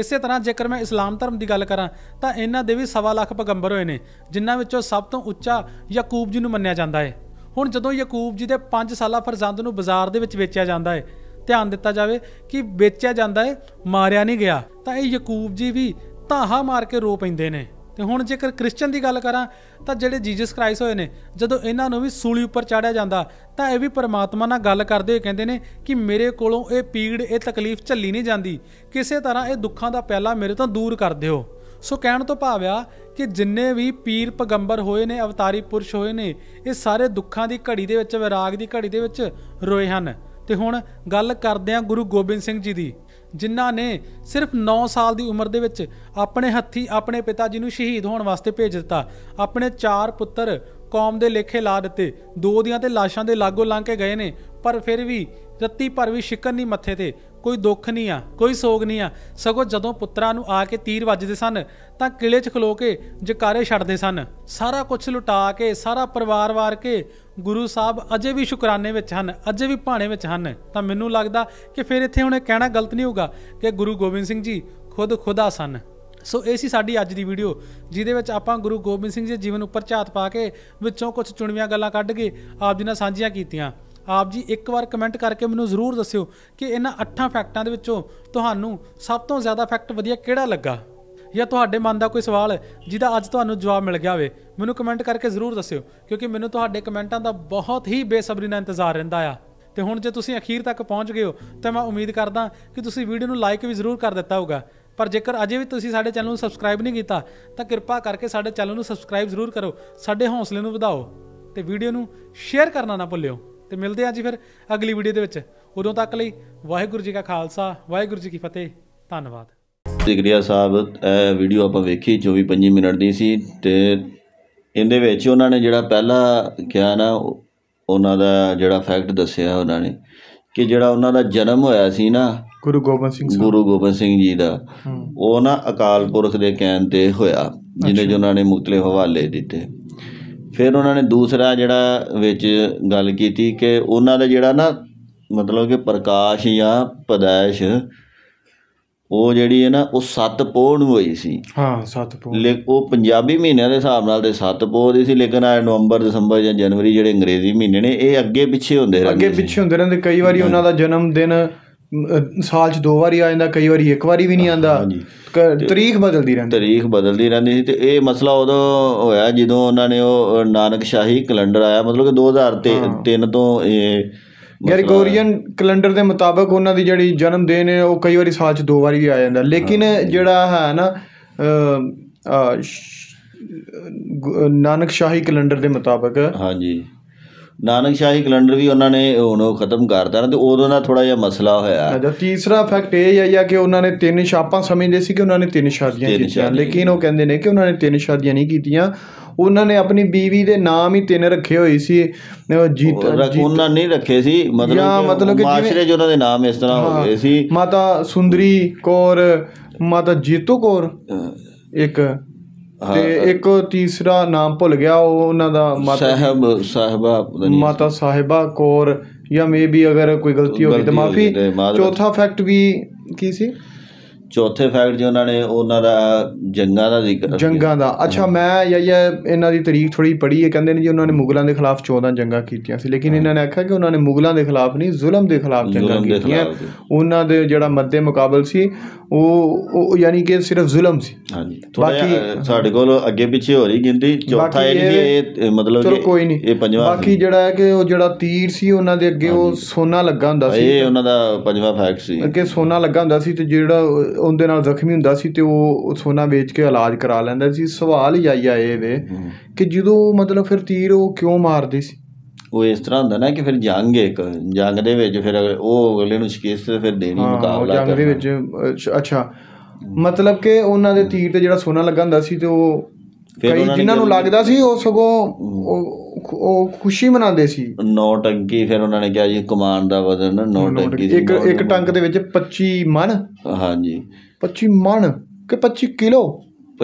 ਇਸੇ ਤਰ੍ਹਾਂ ਜੇਕਰ ਮੈਂ ਇਸਲਾਮ ਧਰਮ ਦੀ ਗੱਲ ਕਰਾਂ ਤਾਂ ਇਹਨਾਂ ਦੇ ਵੀ ਸਵਾ ਲੱਖ ਪਗੰਬਰ ਹੋਏ ਨੇ ਜਿਨ੍ਹਾਂ ਵਿੱਚੋਂ ਸਭ ਤੋਂ ਉੱਚਾ ਯਾਕੂਬ ਜੀ ਨੂੰ ਮੰਨਿਆ ਜਾਂਦਾ ਹੈ ਹੁਣ ਜਦੋਂ ਯਾਕੂਬ ਜੀ ਦੇ 5 ਸਾਲਾ ਫਰਜ਼ੰਦ ਨੂੰ ਬਾਜ਼ਾਰ ਦੇ ਵਿੱਚ ਵੇਚਿਆ ਜਾਂਦਾ ਹੈ ਧਿਆਨ ਦਿੱਤਾ ਜਾਵੇ ਕਿ ਵੇਚਿਆ ਜਾਂਦਾ ਹੈ ਮਾਰਿਆ ਨਹੀਂ ਗਿਆ ਤਾਂ ਇਹ ਯਾਕੂਬ ਜੀ ਵੀ ਹਾ ਮਾਰ ਕੇ ਰੋ ਪੈਂਦੇ ਨੇ ਤੇ ਹੁਣ ਜੇਕਰ ਕ੍ਰਿਸਚੀਅਨ ਦੀ ਗੱਲ ਕਰਾਂ ਤਾਂ ਜਿਹੜੇ ਜੀਸਸ ਕ੍ਰਾਈਸਟ ਹੋਏ ਨੇ ਜਦੋਂ ਇਹਨਾਂ ਨੂੰ ਵੀ ਸੂਲੀ ਉੱਪਰ ਚਾੜਿਆ ਜਾਂਦਾ ਤਾਂ ਇਹ ਵੀ ਪਰਮਾਤਮਾ ਨਾਲ ਗੱਲ ਕਰਦੇ ਹੋਏ ਕਹਿੰਦੇ ਨੇ ਕਿ ਮੇਰੇ ਕੋਲੋਂ ਇਹ ਪੀੜ ਇਹ ਤਕਲੀਫ ਝੱਲੀ ਨਹੀਂ ਜਾਂਦੀ ਕਿਸੇ ਤਰ੍ਹਾਂ ਇਹ ਦੁੱਖਾਂ ਦਾ ਪਿਆਲਾ ਮੇਰੇ ਤੋਂ ਦੂਰ ਕਰ ਦਿਓ ਸੋ ਕਹਿਣ ਤੋਂ ਭਾਵ ਆ ਕਿ ਜਿੰਨੇ ਵੀ ਪੀਰ ਪਗੰਬਰ ਹੋਏ ਨੇ ਅਵਤਾਰੀ ਪੁਰਸ਼ ਹੋਏ ਨੇ ਇਹ ਸਾਰੇ ਦੁੱਖਾਂ ਦੀ ਘੜੀ ਦੇ ਵਿੱਚ ਵਿਰਾਗ ਦੀ ਘੜੀ ਦੇ ਵਿੱਚ ਰੋਏ ਹਨ ਤੇ ਹੁਣ ਗੱਲ ਕਰਦੇ ਆ ਗੁਰੂ ਗੋਬਿੰਦ ਸਿੰਘ ਜੀ ਦੀ ਜਿਨ੍ਹਾਂ ਨੇ ਸਿਰਫ 9 ਸਾਲ ਦੀ ਉਮਰ ਦੇ ਵਿੱਚ ਆਪਣੇ ਹੱਥੀ ਆਪਣੇ ਪਿਤਾ ਜੀ ਨੂੰ ਸ਼ਹੀਦ ਹੋਣ ਵਾਸਤੇ ਭੇਜ ਦਿੱਤਾ ਆਪਣੇ ਚਾਰ ਪੁੱਤਰ ਕੌਮ ਦੇ ਲੇਖੇ ਲਾ ਦਿੱਤੇ ਦੋ ਦੀਆਂ ਤੇ ਲਾਸ਼ਾਂ ਦੇ ਲਾਗੋ ਲੰਘ ਕੇ ਗਏ ਨੇ ਪਰ ਫਿਰ ਵੀ ਰੱਤੀ ਭਰ ਵੀ ਸ਼ਿਕਨ ਨਹੀਂ ਮੱਥੇ ਤੇ ਕੋਈ ਦੁੱਖ ਨਹੀਂ ਆ ਕੋਈ ਸੋਗ ਨਹੀਂ ਆ ਸਗੋਂ ਜਦੋਂ ਪੁੱਤਰਾਂ ਨੂੰ ਆ ਕੇ ਤੀਰ ਵੱਜਦੇ ਸਨ ਤਾਂ ਕਿਲੇ 'ਚ ਖਲੋ ਕੇ ਜਕਾਰੇ ਛੱਡਦੇ ਸਨ ਸਾਰਾ ਕੁਝ ਲੁਟਾ ਕੇ ਸਾਰਾ ਪਰਿਵਾਰ ਵਾਰ ਕੇ ਗੁਰੂ ਸਾਹਿਬ ਅਜੇ ਵੀ ਸ਼ੁਕਰਾਨੇ ਵਿੱਚ ਹਨ ਅਜੇ ਵੀ ਭਾਣੇ ਵਿੱਚ ਹਨ ਤਾਂ ਮੈਨੂੰ ਲੱਗਦਾ ਕਿ ਫਿਰ ਇੱਥੇ ਹੁਣ ਇਹ ਕਹਿਣਾ ਗਲਤ ਨਹੀਂ ਹੋਊਗਾ ਕਿ ਗੁਰੂ ਗੋਬਿੰਦ ਸਿੰਘ ਜੀ ਖੁਦ ਖੁਦਾ ਸਨ ਸੋ ਇਹ ਸੀ ਸਾਡੀ ਅੱਜ ਦੀ ਵੀਡੀਓ ਜਿਹਦੇ ਵਿੱਚ ਆਪਾਂ ਗੁਰੂ ਗੋਬਿੰਦ ਸਿੰਘ ਜੀ ਦੇ ਜੀਵਨ ਉੱਪਰ ਝਾਤ ਪਾ ਕੇ ਵਿੱਚੋਂ ਕੁਝ ਚੁਣਵੀਆਂ ਗੱਲਾਂ ਕੱਢ ਕੇ ਆਪ ਜੀ ਨਾਲ ਸਾਂਝੀਆਂ ਕੀਤੀਆਂ ਆਪ ਜੀ ਇੱਕ ਵਾਰ ਕਮੈਂਟ ਕਰਕੇ ਮੈਨੂੰ ਜ਼ਰੂਰ ਦੱਸਿਓ ਕਿ ਇਹਨਾਂ ਅੱਠਾਂ ਫੈਕਟਾਂ ਦੇ ਵਿੱਚੋਂ ਤੁਹਾਨੂੰ ਸਭ ਤੋਂ ਜ਼ਿਆਦਾ ਫੈਕਟ ਵਧੀਆ ਕਿਹੜਾ ਲੱਗਾ ਜਾਂ ਤੁਹਾਡੇ ਮਨ ਦਾ ਕੋਈ ਸਵਾਲ ਜਿਹਦਾ ਅੱਜ ਤੁਹਾਨੂੰ ਜਵਾਬ ਮਿਲ ਗਿਆ ਹੋਵੇ ਮੈਨੂੰ ਕਮੈਂਟ ਕਰਕੇ ਜ਼ਰੂਰ ਦੱਸਿਓ ਕਿਉਂਕਿ ਮੈਨੂੰ ਤੁਹਾਡੇ ਕਮੈਂਟਾਂ ਦਾ ਬਹੁਤ ਹੀ ਬੇਸਬਰੀ ਨਾਲ ਇੰਤਜ਼ਾਰ ਰਹਿੰਦਾ ਆ ਤੇ ਹੁਣ ਜੇ ਤੁਸੀਂ ਅਖੀਰ ਤੱਕ ਪਹੁੰਚ ਗਏ ਹੋ ਤਾਂ ਮੈਂ ਉਮੀਦ ਕਰਦਾ ਕਿ ਤੁਸੀਂ ਵੀਡੀਓ ਨੂੰ ਲਾਈਕ ਵੀ ਜ਼ਰੂਰ ਕਰ ਦਿੱਤਾ ਹੋਗਾ ਪਰ ਜੇਕਰ ਅਜੇ ਵੀ ਤੁਸੀਂ ਸਾਡੇ ਚੈਨਲ ਨੂੰ ਸਬਸਕ੍ਰਾਈਬ ਨਹੀਂ ਕੀਤਾ ਤਾਂ ਕਿਰਪਾ ਕਰਕੇ ਸਾਡੇ ਚੈਨਲ ਨੂੰ ਸਬਸਕ੍ਰਾਈਬ ਜ਼ਰੂਰ ਕਰੋ ਸਾਡੇ ਹੌਸਲੇ ਨੂੰ ਵਧਾਓ ਤੇ ਵੀਡੀਓ ਨੂੰ ਸ਼ੇਅਰ ਕਰਨਾ ਨਾ ਭੁੱਲਿਓ ਤੇ ਮਿਲਦੇ ਆ ਜੀ ਫਿਰ ਅਗਲੀ ਵੀਡੀਓ ਦੇ ਵਿੱਚ ਉਦੋਂ ਤੱਕ ਲਈ ਵਾਹਿਗੁਰੂ ਜੀ ਕਾ ਖਾਲਸਾ ਵਾਹਿਗੁਰੂ ਜੀ ਕੀ ਫਤਿਹ ਧੰਨਵਾਦ ਜਿਗਰੀਆ ਸਾਹਿਬ ਇਹ ਵੀਡੀਓ ਆਪਾਂ ਵੇਖੀ 24 25 ਮਿੰਟ ਦੀ ਸੀ ਤੇ ਇਹਦੇ ਵਿੱਚ ਉਹਨਾਂ ਨੇ ਜਿਹੜਾ ਪਹਿਲਾ ਕਿਹਾ ਨਾ ਉਹਨਾਂ ਦਾ ਜਿਹੜਾ ਫੈਕਟ ਦੱਸਿਆ ਉਹਨਾਂ ਨੇ ਕਿ ਜਿਹੜਾ ਉਹਨਾਂ ਦਾ ਜਨਮ ਹੋਇਆ ਸੀ ਨਾ ਗੁਰੂ ਗੋਬਿੰਦ ਸਿੰਘ ਗੁਰੂ ਗੋਬਿੰਦ ਸਿੰਘ ਜੀ ਦਾ ਉਹ ਨਾ ਅਕਾਲ ਪੁਰਖ ਦੇ ਕਹਿਣ ਤੇ ਹੋਇਆ ਜਿਹਨੇ ਜੋ ਉਹਨਾਂ ਨੇ ਮੁਕਤਲੇ ਹਵਾਲੇ ਦਿੱਤੇ ਫਿਰ ਉਹਨਾਂ ਨੇ ਦੂਸਰਾ ਜਿਹੜਾ ਵਿੱਚ ਗੱਲ ਕੀਤੀ ਕਿ ਉਹਨਾਂ ਦਾ ਜਿਹੜਾ ਨਾ ਮਤਲਬ ਕਿ ਪ੍ਰਕਾਸ਼ ਜਾਂ ਪਦਾਇਸ਼ ਉਹ ਜਿਹੜੀ ਹੈ ਨਾ ਉਹ ਸੱਤ ਪੋਹ ਨੂੰ ਹੋਈ ਸੀ ਹਾਂ ਸੱਤ ਪੋਹ ਲੇਕਿਨ ਉਹ ਪੰਜਾਬੀ ਮਹੀਨਿਆਂ ਦੇ ਹਿਸਾਬ ਨਾਲ ਤੇ ਸੱਤ ਪੋਹ ਦੀ ਸੀ ਲੇਕਿਨ ਆ ਨਵੰਬਰ ਦਸੰਬਰ ਜਾਂ ਜਨਵਰੀ ਜਿਹੜੇ ਅੰਗਰੇਜ਼ੀ ਮਹੀਨੇ ਨੇ ਇਹ ਅੱਗੇ ਪਿੱਛੇ ਹੁੰਦੇ ਰਹਿੰਦੇ ਅੱਗੇ ਪਿੱਛੇ ਹੁੰਦੇ ਰਹਿੰਦੇ ਕਈ ਵਾਰੀ ਉਹਨਾਂ ਦਾ ਜਨਮ ਦਿਨ ਸਾਲ 'ਚ ਦੋ ਵਾਰੀ ਆ ਜਾਂਦਾ ਕਈ ਵਾਰੀ ਇੱਕ ਵਾਰੀ ਵੀ ਨਹੀਂ ਆਂਦਾ ਤਰੀਖ ਬਦਲਦੀ ਰਹਿੰਦੀ ਤਰੀਖ ਬਦਲਦੀ ਰਹਿੰਦੀ ਸੀ ਤੇ ਇਹ ਮਸਲਾ ਉਦੋਂ ਹੋਇਆ ਜਦੋਂ ਉਹਨਾਂ ਨੇ ਉਹ ਨਾਨਕ ਸ਼ਾਹੀ ਕੈਲੰਡਰ ਆਇਆ ਮਤਲਬ ਕਿ 2003 ਤੋਂ ਇਹ ਗ੍ਰੈਗੋਰੀਅਨ ਕੈਲੰਡਰ ਦੇ ਮੁਤਾਬਕ ਉਹਨਾਂ ਦੀ ਜਿਹੜੀ ਜਨਮ ਦਿਨ ਹੈ ਉਹ ਕਈ ਵਾਰੀ ਸਾਲ 'ਚ ਦੋ ਵਾਰੀ ਵੀ ਆ ਜਾਂਦਾ ਲੇਕਿਨ ਜਿਹੜਾ ਹੈ ਨਾ ਨਾਨਕ ਸ਼ਾਹੀ ਕੈਲੰਡਰ ਦੇ ਮੁਤਾਬਕ ਹਾਂਜੀ ਨਾਨਕ ਸ਼ਾਹੀ ਕੈਲੰਡਰ ਵੀ ਉਹਨਾਂ ਨੇ ਹੁਣ ਉਹ ਖਤਮ ਕਰਤਾ ਤੇ ਉਦੋਂ ਦਾ ਥੋੜਾ ਜਿਹਾ ਮਸਲਾ ਹੋਇਆ ਅੱਛਾ ਤੀਸਰਾ ਫੈਕਟ ਇਹ ਹੈ ਕਿ ਉਹਨਾਂ ਨੇ ਤਿੰਨ ਛਾਪਾਂ ਸਮਝਦੇ ਸੀ ਕਿ ਉਹਨਾਂ ਨੇ ਤਿੰਨ ਸ਼ਾਦੀਆਂ ਕੀਤੀਆਂ ਲੇਕਿਨ ਉਹ ਕਹਿੰਦੇ ਨੇ ਕਿ ਉਹਨਾਂ ਨੇ ਤਿੰਨ ਸ਼ਾਦੀਆਂ ਨਹੀਂ ਕੀਤੀਆਂ ਉਹਨਾਂ ਨੇ ਆਪਣੀ بیوی ਦੇ ਨਾਮ ਹੀ ਤਿੰਨ ਰੱਖੇ ਹੋਏ ਸੀ ਜੀਤ ਉਹਨਾਂ ਨਹੀਂ ਰੱਖੇ ਸੀ ਮਤਲਬ ਕਿ ਮਾਸ਼ਰੇ ਜੋ ਉਹਨਾਂ ਦੇ ਨਾਮ ਇਸ ਤਰ੍ਹਾਂ ਹੋ ਗਏ ਸੀ ਮਾਤਾ ਸੁੰਦਰੀ ਕੌਰ ਮਾਤਾ ਜੀਤੂ ਕੌਰ ਇੱਕ ਤੇ ਇੱਕ ਤੀਸਰਾ ਨਾਮ ਭੁੱਲ ਗਿਆ ਉਹ ਉਹਨਾਂ ਦਾ ਮਾਤਾ ਸਾਹਿਬ ਸਾਹਿਬਾ ਪਤਾ ਨਹੀਂ ਮਾਤਾ ਸਾਹਿਬਾ ਕੋਰ ਜਾਂ ਮੇਬੀ ਅਗਰ ਕੋਈ ਗਲਤੀ ਹੋ ਗਈ ਤਾਂ ਮਾਫੀ ਚੌਥਾ ਫੈਕਟ ਵੀ ਕੀ ਸੀ ਚੌਥੇ ਫੈਕਟ ਜੀ ਉਹਨਾਂ ਨੇ ਉਹਨਾਂ ਦਾ ਜੰਗਾਂ ਦਾ ਜ਼ਿਕਰ ਜੰਗਾਂ ਦਾ ਅੱਛਾ ਮੈਂ ਯਾ ਯਾ ਇਹਨਾਂ ਦੀ ਤਾਰੀਖ ਥੋੜੀ ਪੜ੍ਹੀ ਹੈ ਕਹਿੰਦੇ ਨੇ ਜੀ ਉਹਨਾਂ ਨੇ ਮੁਗਲਾਂ ਦੇ ਖਿਲਾਫ 14 ਜੰਗਾਂ ਕੀਤੀਆਂ ਸੀ ਲੇਕਿਨ ਇਹਨਾਂ ਨੇ ਆਖਿਆ ਕਿ ਉਹਨਾਂ ਨੇ ਮੁਗਲਾਂ ਦੇ ਖਿਲਾਫ ਨਹੀਂ ਜ਼ੁਲਮ ਦੇ ਖਿਲਾਫ ਜੰਗਾਂ ਕੀਤੀਆਂ ਉਹਨਾਂ ਦੇ ਜਿਹੜਾ ਮੱਦੇ ਮੁਕਾਬਲ ਸੀ ਉਹ ਉਹ ਯਾਨੀ ਕਿ ਸਿਰਫ ਜ਼ੁਲਮ ਸੀ ਹਾਂਜੀ ਬਾਕੀ ਸਾਡੇ ਕੋਲ ਅੱਗੇ ਪਿੱਛੇ ਹੋ ਰਹੀ ਗਿਣਤੀ ਚੌਥਾ ਇਹ ਮਤਲਬ ਚਲੋ ਕੋਈ ਨਹੀਂ ਇਹ ਪੰਜਵਾਂ ਬਾਕੀ ਜਿਹੜਾ ਹੈ ਕਿ ਉਹ ਜਿਹੜਾ ਤੀਰ ਸੀ ਉਹਨਾਂ ਦੇ ਅੱਗੇ ਉਹ ਸੋਨਾ ਲੱਗਾ ਹੁੰਦਾ ਸੀ ਇਹ ਉਹਨਾਂ ਦਾ ਪੰਜਵਾਂ ਫੈਕਟ ਸੀ ਕਿ ਸੋਨਾ ਲੱਗਾ ਹੁੰਦਾ ਸੀ ਤੇ ਜਿਹੜਾ ਉਹਦੇ ਨਾਲ ਜ਼ਖਮੀ ਹੁੰਦਾ ਸੀ ਤੇ ਉਹ ਸੋਨਾ ਵੇਚ ਕੇ ਇਲਾਜ ਕਰਾ ਲੈਂਦਾ ਸੀ ਸਵਾਲ ਹੀ ਆਇਆ ਇਹ ਵੇ ਕਿ ਜਦੋਂ ਮਤਲਬ ਫਿਰ ਤੀਰ ਉਹ ਕਿਉਂ ਮਾਰਦੇ ਸੀ ਉਹ ਇਸ ਤਰ੍ਹਾਂ ਹੁੰਦਾ ਨਾ ਕਿ ਫਿਰ ਜੰਗ ਇੱਕ ਜੰਗ ਦੇ ਵਿੱਚ ਫਿਰ ਉਹ ਅਗਲੇ ਨੂੰ ਸ਼ਿਕਸਤ ਫਿਰ ਦੇਣੀ ਮੁਕਾਬਲਾ ਜੰਗ ਦੇ ਵਿੱਚ ਅੱਛਾ ਮਤਲਬ ਕਿ ਉਹਨਾਂ ਦੇ ਤੀਰ ਤੇ ਜਿਹੜਾ ਸੋਨਾ ਲੱਗਾ ਹੁੰਦਾ ਸੀ ਤੇ ਉਹ ਕਈ ਜਿਨ੍ਹਾਂ ਨੂੰ ਲੱਗਦਾ ਸੀ ਉਹ ਸਗੋਂ ਉਹ ਖੁਸ਼ੀ ਮਨਾਉਂਦੇ ਸੀ ਨੌ ਟੰਕੀ ਫਿਰ ਉਹਨਾਂ ਨੇ ਕਿਹਾ ਜੀ ਕਮਾਨ ਦਾ ਵਜ਼ਨ ਨੌ ਟੰਕੀ ਇੱਕ ਇੱਕ ਟੰਕ ਦੇ ਵਿੱਚ 25 ਮਣ ਹਾਂਜੀ 25 ਮਣ ਕਿ 25 ਕਿਲੋ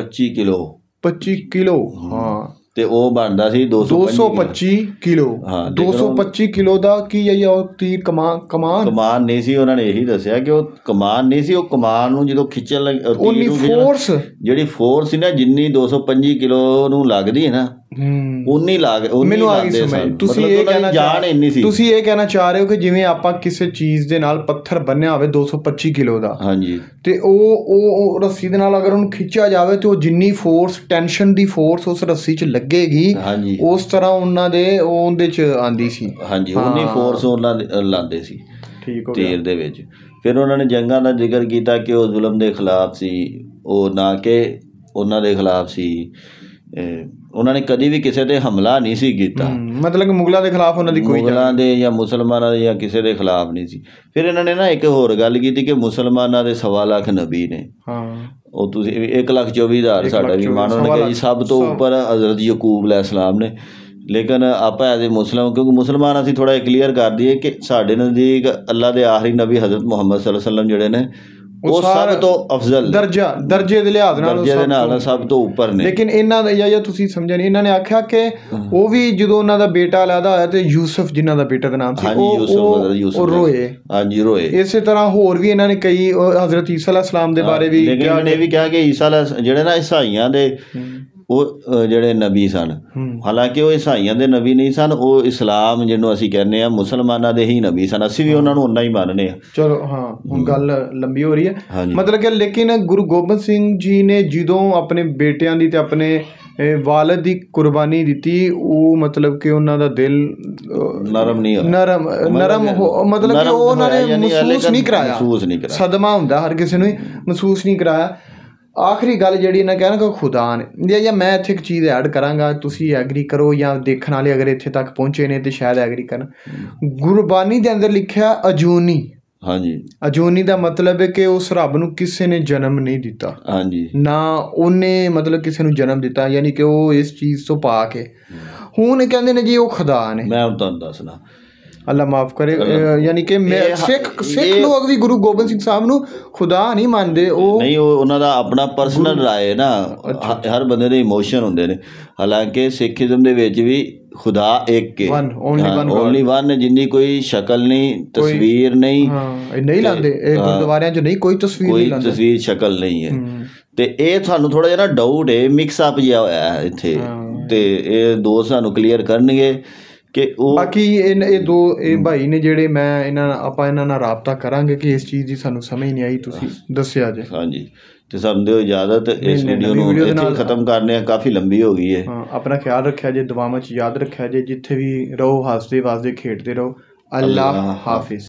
25 ਕਿਲੋ 25 ਕਿਲੋ ਹਾਂ ਤੇ ਉਹ ਬਣਦਾ ਸੀ 225 ਕਿਲੋ ਹਾਂ 225 ਕਿਲੋ ਦਾ ਕੀ ਹੈ ਇਹ ਤੀਰ ਕਮਾਨ ਕਮਾਨ ਕਮਾਨ ਨਹੀਂ ਸੀ ਉਹਨਾਂ ਨੇ ਇਹੀ ਦੱਸਿਆ ਕਿ ਉਹ ਕਮਾਨ ਨਹੀਂ ਸੀ ਉਹ ਕਮਾਨ ਨੂੰ ਜਦੋਂ ਖਿੱਚਣ ਲੱਗ ਤੀਰ ਨੂੰ ਜਿਹੜੀ ਫੋਰਸ ਸੀ ਨਾ ਜਿੰਨੀ 225 ਕਿਲੋ ਨੂੰ ਲੱਗਦੀ ਹੈ ਨਾ ਉਨੀ ਲਾਗ ਉਨੀ ਮੈਨੂੰ ਆ ਗਈ ਸਮਝ ਤੁਸੀਂ ਇਹ ਕਹਿਣਾ ਜਾਣ ਇੰਨੀ ਸੀ ਤੁਸੀਂ ਇਹ ਕਹਿਣਾ ਚਾਹ ਰਹੇ ਹੋ ਕਿ ਜਿਵੇਂ ਆਪਾਂ ਕਿਸੇ ਚੀਜ਼ ਦੇ ਨਾਲ ਪੱਥਰ ਬੰਨਿਆ ਹੋਵੇ 225 ਕਿਲੋ ਦਾ ਹਾਂਜੀ ਤੇ ਉਹ ਉਹ ਰੱਸੀ ਦੇ ਨਾਲ ਅਗਰ ਉਹਨੂੰ ਖਿੱਚਿਆ ਜਾਵੇ ਤੇ ਉਹ ਜਿੰਨੀ ਫੋਰਸ ਟੈਨਸ਼ਨ ਦੀ ਫੋਰਸ ਉਸ ਰੱਸੀ 'ਚ ਲੱਗੇਗੀ ਉਸ ਤਰ੍ਹਾਂ ਉਹਨਾਂ ਦੇ ਉਹਦੇ 'ਚ ਆਂਦੀ ਸੀ ਹਾਂਜੀ ਉਨੀ ਫੋਰਸ ਉਹਨਾਂ ਲਾਉਂਦੇ ਸੀ ਠੀਕ ਹੋ ਗਿਆ ਤੀਰ ਦੇ ਵਿੱਚ ਫਿਰ ਉਹਨਾਂ ਨੇ ਜੰਗਾਂ ਦਾ ਜ਼ਿਕਰ ਕੀਤਾ ਕਿ ਉਹ ਜ਼ੁਲਮ ਦੇ ਖਿਲਾਫ ਸੀ ਉਹ ਨਾ ਕਿ ਉਹਨਾਂ ਦੇ ਖਿਲਾਫ ਸੀ ਉਹਨਾਂ ਨੇ ਕਦੀ ਵੀ ਕਿਸੇ ਤੇ ਹਮਲਾ ਨਹੀਂ ਸੀ ਕੀਤਾ ਮਤਲਬ ਕਿ ਮੁਗਲਾਂ ਦੇ ਖਿਲਾਫ ਉਹਨਾਂ ਦੀ ਕੋਈ ਮੁਗਲਾਂ ਦੇ ਜਾਂ ਮੁਸਲਮਾਨਾਂ ਦੇ ਜਾਂ ਕਿਸੇ ਦੇ ਖਿਲਾਫ ਨਹੀਂ ਸੀ ਫਿਰ ਇਹਨਾਂ ਨੇ ਨਾ ਇੱਕ ਹੋਰ ਗੱਲ ਕੀਤੀ ਕਿ ਮੁਸਲਮਾਨਾਂ ਦੇ ਸਵਾ ਲੱਖ ਨਬੀ ਨੇ ਹਾਂ ਉਹ ਤੁਸੀਂ 1 ਲੱਖ 24 ਹਜ਼ਾਰ ਸਾਡਾ ਵੀ ਮੰਨੋਗੇ ਜੀ ਸਭ ਤੋਂ ਉੱਪਰ ਹਜ਼ਰਤ ਯਾਕੂਬ ਅਲੈਹ ਸਲਾਮ ਨੇ ਲੇਕਿਨ ਆਪਾਂ ਐਜ਼ ਮੁਸਲਮ ਕਿਉਂਕਿ ਮੁਸਲਮਾਨ ਅਸੀਂ ਥੋੜਾ ਕਲੀਅਰ ਕਰ ਦਈਏ ਕਿ ਸਾਡੇ ਨਜ਼ਦੀਕ ਅੱਲਾ ਦੇ ਆਖਰੀ ਨਬੀ ਹਜ਼ਰਤ ਮੁਹੰਮਦ ਸੱਲੱਲਾਹੁ ਅਲੈहि ਵਸੱਲਮ ਜਿਹੜੇ ਨੇ ਉਹ ਸਭ ਤੋਂ ਅਫਜ਼ਲ ਦਰਜਾ ਦਰਜੇ ਦੇ ਲਿਹਾਜ਼ ਨਾਲ ਦਰਜੇ ਦੇ ਨਾਲ ਸਭ ਤੋਂ ਉੱਪਰ ਨੇ ਲੇਕਿਨ ਇਹਨਾਂ ਦਾ ਯਾ ਤੁਸੀਂ ਸਮਝਣ ਇਹਨਾਂ ਨੇ ਆਖਿਆ ਕਿ ਉਹ ਵੀ ਜਦੋਂ ਉਹਨਾਂ ਦਾ ਬੇਟਾ ਲਾਦਾ ਹੋਇਆ ਤੇ ਯੂਸਫ ਜਿਨ੍ਹਾਂ ਦਾ ਬੇਟਾ ਦਾ ਨਾਮ ਸੀ ਉਹ ਉਹ ਰੋਏ ਹਾਂਜੀ ਰੋਏ ਇਸੇ ਤਰ੍ਹਾਂ ਹੋਰ ਵੀ ਇਹਨਾਂ ਨੇ ਕਈ ਹਜ਼ਰਤ ਈਸਾ ਅਲੈਹਿਸਲਾਮ ਦੇ ਬਾਰੇ ਵੀ ਕਿਹਾ ਨੇ ਵੀ ਕਿਹਾ ਕਿ ਈਸਾ ਜਿਹੜੇ ਨਾ ਇਸਾਈਆਂ ਦੇ ਉਹ ਜਿਹੜੇ ਨਬੀ ਸਨ ਹਾਲਾਂਕਿ ਉਹ ਈਸਾਈਆਂ ਦੇ ਨਬੀ ਨਹੀਂ ਸਨ ਉਹ ਇਸਲਾਮ ਜਿਹਨੂੰ ਅਸੀਂ ਕਹਿੰਦੇ ਆ ਮੁਸਲਮਾਨਾਂ ਦੇ ਹੀ ਨਬੀ ਸਨ ਅਸੀਂ ਵੀ ਉਹਨਾਂ ਨੂੰ ਉਨਾ ਹੀ ਮੰਨਨੇ ਆ ਚਲੋ ਹਾਂ ਹੁਣ ਗੱਲ ਲੰਬੀ ਹੋ ਰਹੀ ਹੈ ਮਤਲਬ ਕਿ ਲੇਕਿਨ ਗੁਰੂ ਗੋਬਿੰਦ ਸਿੰਘ ਜੀ ਨੇ ਜਦੋਂ ਆਪਣੇ ਬੇਟਿਆਂ ਦੀ ਤੇ ਆਪਣੇ ਵਾਲਦ ਦੀ ਕੁਰਬਾਨੀ ਦਿੱਤੀ ਉਹ ਮਤਲਬ ਕਿ ਉਹਨਾਂ ਦਾ ਦਿਲ ਨਰਮ ਨਹੀਂ ਨਰਮ ਨਰਮ ਮਤਲਬ ਕਿ ਉਹਨਾਂ ਨੇ ਮਹਿਸੂਸ ਨਹੀਂ ਕਰਾਇਆ ਮਹਿਸੂਸ ਨਹੀਂ ਕਰਾਇਆ ਸਦਮਾ ਹੁੰਦਾ ਹਰ ਕਿਸੇ ਨੂੰ ਮਹਿਸੂਸ ਨਹੀਂ ਕਰਾਇਆ ਆਖਰੀ ਗੱਲ ਜਿਹੜੀ ਇਹਨਾਂ ਕਹਿਣਾ ਕਿ ਖੁਦਾ ਨੇ ਜਾਂ ਮੈਂ ਇੱਥੇ ਇੱਕ ਚੀਜ਼ ਐਡ ਕਰਾਂਗਾ ਤੁਸੀਂ ਐਗਰੀ ਕਰੋ ਜਾਂ ਦੇਖਣ ਵਾਲੇ ਅਗਰ ਇੱਥੇ ਤੱਕ ਪਹੁੰਚੇ ਨੇ ਤੇ ਸ਼ਾਇਦ ਐਗਰੀ ਕਰਨ ਗੁਰਬਾਨੀ ਦੇ ਅੰਦਰ ਲਿਖਿਆ ਅਜੂਨੀ ਹਾਂਜੀ ਅਜੂਨੀ ਦਾ ਮਤਲਬ ਹੈ ਕਿ ਉਸ ਰੱਬ ਨੂੰ ਕਿਸੇ ਨੇ ਜਨਮ ਨਹੀਂ ਦਿੱਤਾ ਹਾਂਜੀ ਨਾ ਉਹਨੇ ਮਤਲਬ ਕਿਸੇ ਨੂੰ ਜਨਮ ਦਿੱਤਾ ਯਾਨੀ ਕਿ ਉਹ ਇਸ ਚੀਜ਼ ਤੋਂ ਪਾ ਕੇ ਹੁਣ ਕਹਿੰਦੇ ਨੇ ਜੀ ਉਹ ਖੁਦਾ ਨੇ ਮੈਂ ਤੁਹਾਨੂੰ ਦੱਸਣਾ ਅੱਲਾ ਮਾਫ ਕਰੇ ਯਾਨੀ ਕਿ ਸਿੱਖ ਸਿੱਖ ਲੋਕ ਵੀ ਗੁਰੂ ਗੋਬਿੰਦ ਸਿੰਘ ਸਾਹਿਬ ਨੂੰ ਖੁਦਾ ਨਹੀਂ ਮੰਨਦੇ ਉਹ ਨਹੀਂ ਉਹ ਉਹਨਾਂ ਦਾ ਆਪਣਾ ਪਰਸਨਲ ਰਾਏ ਨਾ ਹਰ ਬੰਦੇ ਦੇ ਇਮੋਸ਼ਨ ਹੁੰਦੇ ਨੇ ਹਾਲਾਂਕਿ ਸਿੱਖੀਜ਼ਮ ਦੇ ਵਿੱਚ ਵੀ ਖੁਦਾ ਇੱਕ ਹੈ ਓਨਲੀ ਵਨ ਹੈ ਜਿੰਨੀ ਕੋਈ ਸ਼ਕਲ ਨਹੀਂ ਤਸਵੀਰ ਨਹੀਂ ਹਾਂ ਨਹੀਂ ਲਾਂਦੇ ਇਹ ਗੁਰਦੁਆਰਿਆਂ 'ਚ ਨਹੀਂ ਕੋਈ ਤਸਵੀਰ ਨਹੀਂ ਲਾਂਦੇ ਕੋਈ ਤਸਵੀਰ ਸ਼ਕਲ ਨਹੀਂ ਹੈ ਤੇ ਇਹ ਤੁਹਾਨੂੰ ਥੋੜਾ ਜਿਹਾ ਨਾ ਡਾਊਟ ਹੈ ਮਿਕਸ ਅਪ ਜਿਹਾ ਹੋਇਆ ਇੱਥੇ ਤੇ ਇਹ ਦੋ ਸਾਨੂੰ ਕਲੀਅਰ ਕਰਨਗੇ ਕਿ ਉਹ ਬਾਕੀ ਇਹ ਇਹ ਦੋ ਇਹ ਭਾਈ ਨੇ ਜਿਹੜੇ ਮੈਂ ਇਹਨਾਂ ਆਪਾਂ ਇਹਨਾਂ ਨਾਲ ਰਾਬਤਾ ਕਰਾਂਗੇ ਕਿ ਇਸ ਚੀਜ਼ ਦੀ ਸਾਨੂੰ ਸਮਝ ਨਹੀਂ ਆਈ ਤੁਸੀਂ ਦੱਸਿਆ ਜੇ ਹਾਂਜੀ ਤੇ ਸਾਨੂੰ ਦਿਓ ਇਜਾਜ਼ਤ ਇਸ ਵੀਡੀਓ ਨੂੰ ਇੱਥੇ ਖਤਮ ਕਰਨੇ ਆ ਕਾਫੀ ਲੰਬੀ ਹੋ ਗਈ ਹੈ ਹਾਂ ਆਪਣਾ ਖਿਆਲ ਰੱਖਿਆ ਜੇ ਦੁਆਵਾਂ ਚ ਯਾਦ ਰੱਖਿਆ ਜੇ ਜਿੱਥੇ ਵੀ ਰਹੋ ਹੱਸਦੇ ਵਾਸਦੇ ਖੇਡਦੇ ਰਹੋ ਅੱਲਾ ਹਾਫਿਜ਼